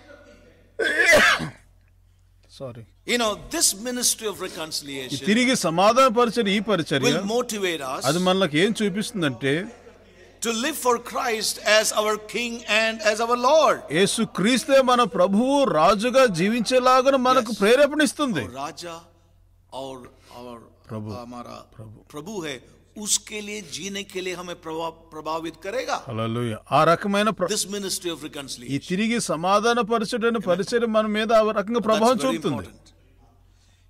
Speaker 2: sorry You
Speaker 1: know, this ministry of reconciliation తిరిగి
Speaker 2: సమాధానపరిచని ఈ పరిచర్య will motivate us అది మనలకు ఏం చూపిస్తుందంటే to live
Speaker 1: for Christ as our King and as
Speaker 2: our Lord. యేసు క్రీస్తే మన ప్రభువు రాజుగా జీవించేలాగా మనకు ప్రేరేపణిస్తుంది
Speaker 1: Raja और our Prabhu, हमारा प्रभु है उसके लिए जीने के लिए हमें ప్రభావిత కరేగా
Speaker 2: హల్లెలూయా ఆ రకమైన దిస్ మినిస్ట్రీ ఆఫ్ రికన్సిలియేషన్ ఈ తిరిగి సమాధాన పరిచయన పరిచయం మన మీద ఆ రకంగా ప్రభావం చూపుతుంది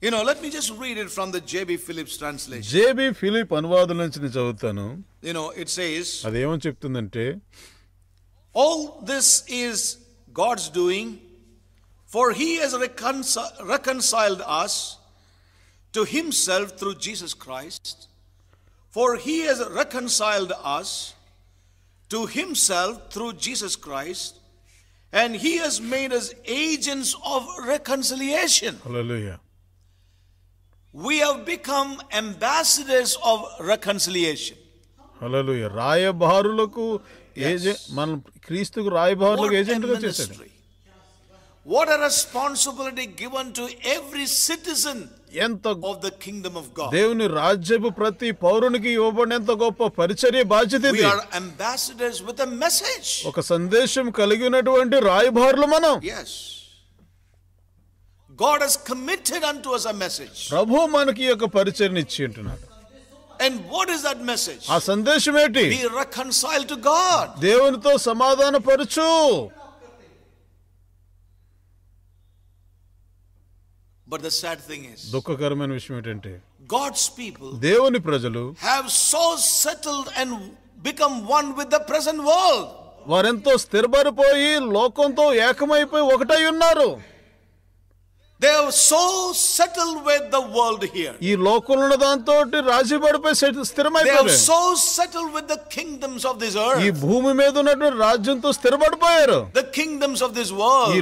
Speaker 1: you know let me just read it from the JB Phillips translation
Speaker 2: JB Philip అనువాదం నుంచి నేను చదువుతాను
Speaker 1: యు నో ఇట్ సేస్
Speaker 2: అది ఏమని చెప్తుందంటే
Speaker 1: all this is God's doing for he has reconciled us to himself through Jesus Christ For he has reconciled us to himself through Jesus Christ, and he has made us agents of reconciliation.
Speaker 2: Hallelujah. We have become ambassadors of reconciliation. Hallelujah. Man, agent raya క్రీస్తుకు రాయబారులకు ఏజెంట్గా చేశాడు
Speaker 1: What a responsibility given to every citizen ఎంత of the kingdom of God
Speaker 2: దేవుని రాజ్యపు ప్రతి పౌరునికి ఎంత గొప్ప పరిచర్య బాధ్యత ఇది
Speaker 1: అంబాసిడర్స్ విత్ మెసేజ్
Speaker 2: ఒక సందేశం కలిగి ఉన్నటువంటి రాయబారులు మనం
Speaker 1: yes God has committed unto us a message
Speaker 2: ప్రభు మనకి యొక్క పరిచర్ని ఇచ్చి ఉంటున్నాడు
Speaker 1: And what is that message? ఆ
Speaker 2: సందేశం ఏంటి? we
Speaker 1: reconcile to God.
Speaker 2: దేవునితో సమాధానపరచు.
Speaker 1: But the sad thing is
Speaker 2: దుఃఖకరమైన విషయం ఏంటంటే గాడ్స్ పీపుల్ దేవుని ప్రజలు
Speaker 1: have so settled and become one with the present world
Speaker 2: వారెంతో స్థిరపడిపోయి లోకంతో ఏకమైపోయి ఒకటై ఉన్నారు They are so settled with the world here. They are so
Speaker 1: settled with the kingdoms of this earth. The kingdoms of this world.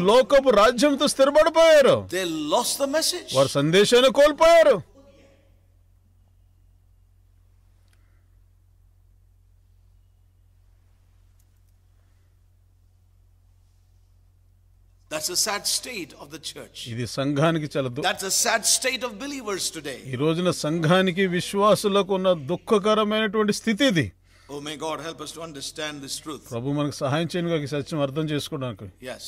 Speaker 1: They lost the message. That's a sad state of the church ఇది
Speaker 2: సంఘానికి చాలా that's
Speaker 1: a sad state of believers today
Speaker 2: ఈ రోజున సంఘానికి విశ్వాసులకు ఉన్న దుఃఖకరమైనటువంటి స్థితి ఇది
Speaker 1: oh may God help us to understand this truth
Speaker 2: ప్రభు మనకు సహాయం చేయను గాక సత్యం అర్థం చేసుకోవడానికి
Speaker 1: yes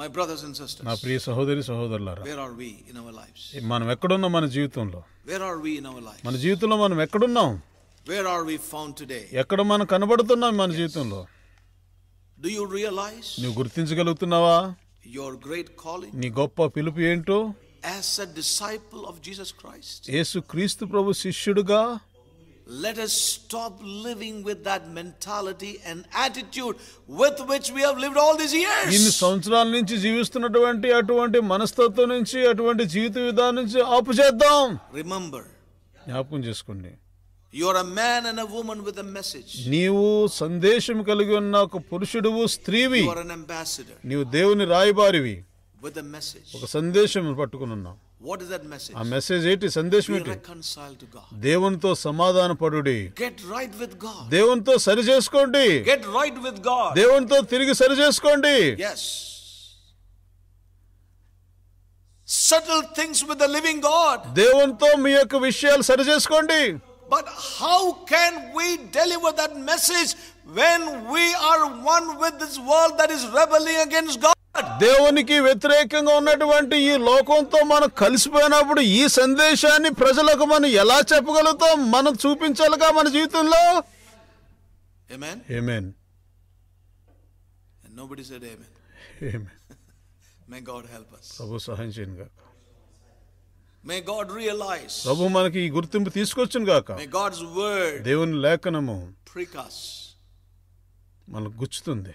Speaker 1: my brothers and sisters. నా ప్రియ
Speaker 2: సహోదరి సహోదరులారా
Speaker 1: where are we in our lives?
Speaker 2: మనం ఎక్కడున్నాం మన జీవితంలో
Speaker 1: where are we in our life
Speaker 2: మన జీవితంలో మనం ఎక్కడున్నాం
Speaker 1: where are we found today?
Speaker 2: ఎక్కడ మనం కనబడుతున్నాం మన జీవితంలో
Speaker 1: Do you realize
Speaker 2: నువ్వు గుర్తించగలుగుతున్నావా
Speaker 1: your great calling
Speaker 2: నీ గొప్ప పిలుపు ఏంటో
Speaker 1: as a disciple of Jesus Christ?
Speaker 2: యేసుక్రీస్తు ప్రభు శిష్యుడుగా
Speaker 1: Let us stop living with that mentality and attitude with which we have lived all these ఇన్ని years.
Speaker 2: సంవత్సరాల నుంచి జీవిస్తున్నటువంటి అటువంటి మనస్తత్వం నుంచి అటువంటి జీవిత విధానం నుంచి ఆపు చేద్దాం Remember, జ్ఞాపకం చేసుకోండి
Speaker 1: అ మ్యాన్ విత్ మెసేజ్
Speaker 2: నీవు సందేశం కలిగి ఉన్న ఒక పురుషుడువు స్త్రీవి నీవు దేవుని రాయబారివి ఒక సందేశం పట్టుకుని ఉన్నావు వాట్ ఇస్ దట్ message? ఆ మెసేజ్ ఏంటి సందేశం ఏంటి రికన్సైల్ టు గాడ్ దేవునితో సమాధానపడుడి
Speaker 1: గెట్ రైట్ విత్ గాడ్
Speaker 2: దేవునితో సరి చేసుకోండి గెట్
Speaker 1: రైట్ విత్ గాడ్
Speaker 2: దేవునితో తిరిగి సరి చేసుకోండి
Speaker 1: yes settle things with the living God దేవునితో మీ యొక్క విషయాలు సరి చేసుకోండి But how can we deliver that message
Speaker 2: when we are one with this world that is rebelling against God? దేవునికి వ్యతిరేకంగా ఉన్నటువంటి ఈ లోకంతో మనం కలిసిపోయినప్పుడు ఈ సందేశాన్ని ప్రజలకు మనం ఎలా చెప్పగలుగుతాం మనం చూపించాలిగా మన జీవితంలో Amen. Amen. And nobody said amen. Amen.
Speaker 1: May God help us.
Speaker 2: ప్రభు సహాయం చేయను
Speaker 1: మే గాడ్ రియలైజ్ ప్రభు
Speaker 2: మనకి ఈ గుర్తింపు తీసుకొచ్చును గాక మే గాడ్స్ వర్డ్ దేవుని లేఖనము ప్రికాస్ మనకు గుచ్చుతుంది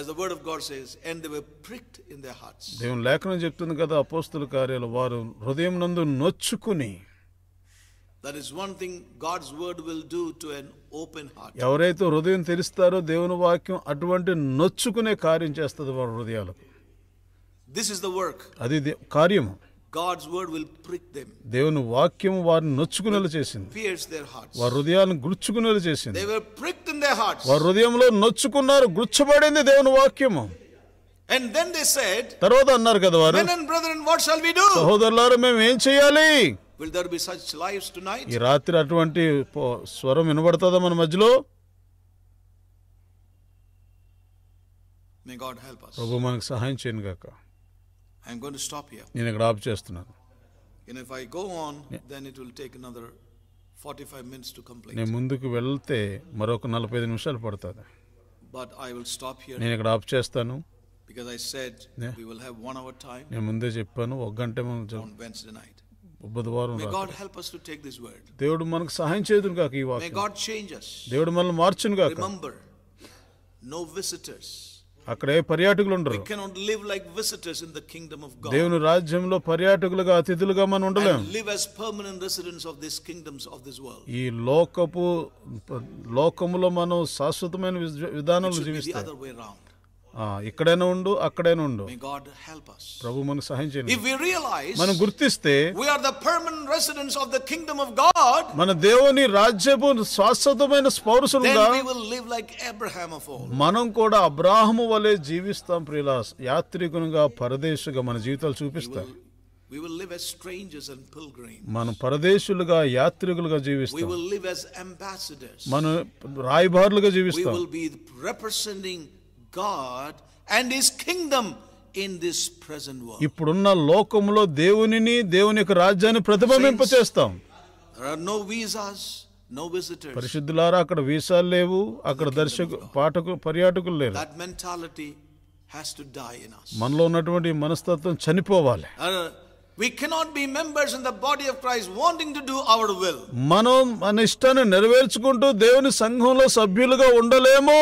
Speaker 1: as the word of god says and they were pricked in their hearts
Speaker 2: దేవుని లేఖనం చెప్తుంది కదా అపోస్తుల కార్యాలు వారు హృదయం నందు నొచ్చుకుని
Speaker 1: that is one thing God's word will do to an open heart
Speaker 2: ఎవరైతే హృదయం తెరుస్తారో దేవుని వాక్యం అటువంటి నొచ్చుకునే కార్యం చేస్తుంది వారి హృదయాలకు
Speaker 1: దిస్ is ద వర్క్
Speaker 2: అది కార్యము
Speaker 1: God's word will prick them
Speaker 2: దేవుని వాక్యం వారిని నొచ్చుకునేలా చేసింది
Speaker 1: పియర్స్ దేర్ హార్ట్స్
Speaker 2: వారి హృదయాన్ని గుచ్చుకునేలా చేసింది they
Speaker 1: were pricked in their hearts వారి
Speaker 2: హృదయంలో నొచ్చుకున్నారు గుచ్చబడింది దేవుని వాక్యము
Speaker 1: అండ్ దెన్ దే సెడ్
Speaker 2: తర్వాత అన్నారు కదా వారు men
Speaker 1: and brethren what shall we do సహోదరులారా
Speaker 2: మేము ఏం చేయాలి
Speaker 1: will there be such lives tonight ఈ
Speaker 2: రాత్రి అటువంటి స్వరం వినబడతదా మన మధ్యలో మే గాడ్ హెల్ప్ us ప్రభు మనకు సహాయం చేయను గాక
Speaker 1: I'm going to stop here
Speaker 2: నేను ఇక్కడ ఆఫ్ చేస్తున్నాను
Speaker 1: in if I go on then it will take another forty five minutes to complete నేను
Speaker 2: ముందుకు వెళ్తే మరొక నలభై ఐదు నిమిషాలు పడుతుంది
Speaker 1: but I will stop here నేను ఇక్కడ ఆఫ్ చేస్తాను because I said we will have 1 hour time
Speaker 2: నేను ముందే చెప్పాను ఒక గంట ముందు బుధవారం గాడ్
Speaker 1: help us to take this
Speaker 2: దేవుడు మనకు సహాయం చేయును కాక ఈ వాక్యం దేవుడు మనల్ని మార్చును కాక రిమెంబర్
Speaker 1: నో విజిటర్స్
Speaker 2: అక్కడే పర్యాటకులు ఉండరు దేవుని రాజ్యంలో పర్యాటకులుగా అతిథులుగా మనం ఉండలేము ఈ లోకపు లోకములో మనం శాశ్వతమైన విధానంలో జీవిస్తాం ఇక్కడైనా ఉండు అక్కడైనా ఉండు ప్రభు మనకు సహాయం చేయండి మనం గుర్తిస్తే we
Speaker 1: are the permanent residents of the kingdom of God
Speaker 2: మన దేవుని రాజ్యపు శాశ్వతమైన స్పౌరుషులుగా we
Speaker 1: will live like Abraham of old
Speaker 2: మనం కూడా అబ్రాహము వలె జీవిస్తాం ప్రిలాస్ యాత్రికునిగా పరదేశుగా మన జీవితాలు చూపిస్తాం మనం పరదేశులుగా యాత్రికులుగా జీవిస్తాం
Speaker 1: మనం రాయబారులుగా జీవిస్తాం God and His kingdom in this present world.
Speaker 2: ఇప్పుడున్న లోకములో దేవునిని దేవుని యొక్క రాజ్యాన్ని ప్రతిబింబింప చేస్తాం.
Speaker 1: There are no visas, no visitors.
Speaker 2: పరిశుద్ధులారా అక్కడ వీసాలు లేవు, అక్కడ దర్శకు పాఠకు పర్యాటకులు లేరు. That
Speaker 1: mentality has to die in
Speaker 2: us. మనలో ఉన్నటువంటి మనస్తత్వం చనిపోవాలి.
Speaker 1: We cannot be members in the body of Christ wanting to do our will.
Speaker 2: మనం మన ఇష్టాన్ని నెరవేర్చుకుంటూ దేవుని సంఘంలో సభ్యులుగా ఉండలేము.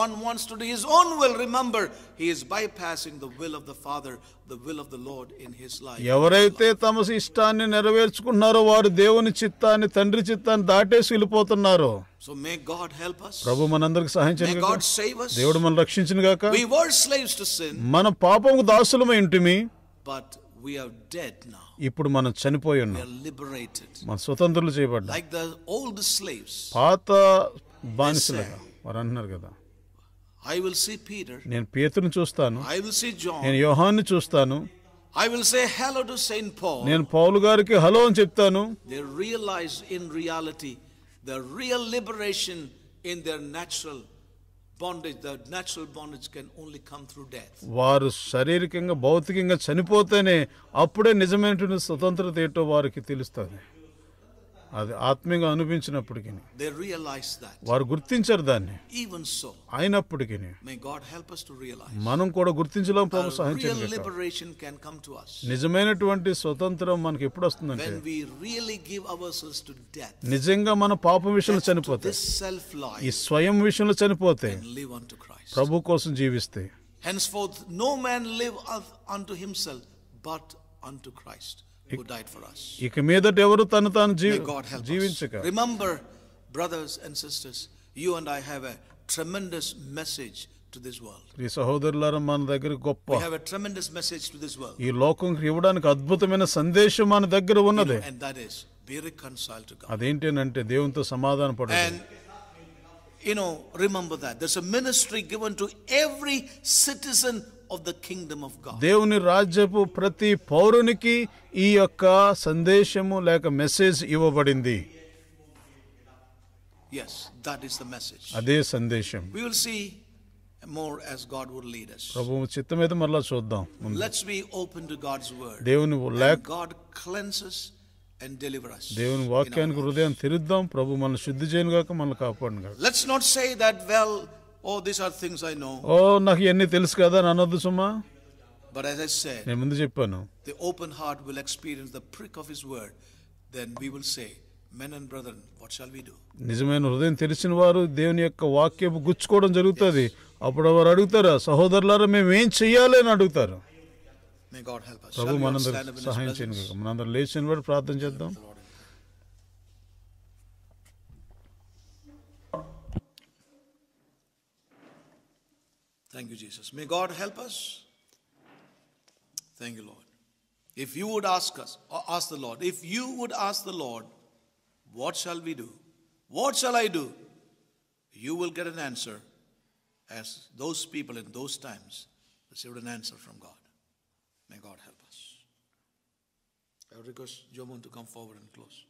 Speaker 1: one wants to do his own will, remember, he is bypassing the will of the Father, the will of the Lord in his life.
Speaker 2: ఎవరైతే తమ ఇష్టాన్ని నెరవేర్చుకుంటున్నారో వారు దేవుని చిత్తాన్ని తండ్రి చిత్తాన్ని దాటేసి వెళ్ళిపోతున్నారు
Speaker 1: So may God help
Speaker 2: us. ప్రభు మనందరికి సహాయం చేయండి. May God save us. దేవుడు మనల్ని రక్షించును గాక. We were
Speaker 1: slaves to sin.
Speaker 2: మనం పాపముకు దాసులమై ఉంటిమి.
Speaker 1: But we are dead now.
Speaker 2: ఇప్పుడు మనం చనిపోయి ఉన్నాం. మన స్వతంత్రులు చేయబడ్డాం. పాత బానిసలుగా వారు అన్నారు కదా
Speaker 1: ఐ విల్ సీ పీటర్
Speaker 2: నేను పేతురుని చూస్తాను ఐ విల్ సీ జాన్ నేను యోహాన్ని చూస్తాను
Speaker 1: I will say hello to Saint Paul నేను
Speaker 2: పౌలు గారికి హలో అని చెప్తాను
Speaker 1: they realize in reality the real liberation in their natural bondage the natural bondage can only come through death
Speaker 2: వారు శారీరకంగా భౌతికంగా చనిపోతేనే అప్పుడే నిజమైనటువంటి స్వతంత్రత ఏటో వారికి తెలుస్తుంది అది ఆత్మీయంగా అనిపించినప్పటికి వారు గుర్తించారు దాన్ని అయినప్పటికీ మనం కూడా గుర్తించలేం నిజమైనటువంటి స్వతంత్రం మనకి ఎప్పుడు వస్తుంది నిజంగా మన పాపం విషయంలో చనిపోతే ఈ స్వయం విషయంలో చనిపోతే ప్రభు కోసం జీవిస్తే
Speaker 1: henceforth no man live unto himself but unto Christ who died for us.
Speaker 2: ఇక మీదట ఎవరు తను తాను జీవించక remember
Speaker 1: brothers and sisters you and I have a tremendous message to this world
Speaker 2: ప్రియ సహోదరులారా మన దగ్గర గొప్ప we have
Speaker 1: a tremendous message to this world
Speaker 2: ఈ లోకంకి ఇవ్వడానికి అద్భుతమైన సందేశం మన దగ్గర ఉన్నది and
Speaker 1: that is be reconciled to
Speaker 2: God అదేంటంటే దేవునితో సమాధానపడండి and
Speaker 1: you know remember that there's a ministry given to every citizen
Speaker 2: దేవుని రాజ్యపు ప్రతి పౌరునికి ఈ యొక్క సందేశము లేక మెసేజ్ ఇవ్వబడింది అదే సందేశం ప్రభు చిత్తం మీద మరలా చూద్దాం
Speaker 1: దేవుని దేవుని వాక్యానికి
Speaker 2: హృదయం తెరుద్దాం ప్రభు మనం శుద్ధి చేయను గాక మనల్ని కాపాడు
Speaker 1: let's not well oh this are things I know
Speaker 2: oh నాకు ఇవన్నీ తెలుసు కదా అని అనొద్దు సుమా
Speaker 1: బట్ యాజ్ ఐ సే నేను ముందు చెప్పాను the open heart will experience the prick of his word then we will say men and brother what shall we do
Speaker 2: నిజమైన హృదయం తెలిసిన వారు దేవుని యొక్క వాక్యము గుచ్చుకోవడం జరుగుతుంది అప్పుడు వారు అడుగుతారా సహోదరులారా మేము ఏం చెయ్యాలి అని అడుగుతారు ప్రభు మనందరూ సహాయం చేయను మనందరం లేచిన వాడు ప్రార్థన చేద్దాం
Speaker 1: Thank you, Jesus. May God help us. Thank you, Lord. If you would ask us, or ask the Lord, if you would ask the Lord, what shall we do? What shall I do? You will get an answer as those people in those times received an answer from God. May God help us. I request Jomon to come forward and close.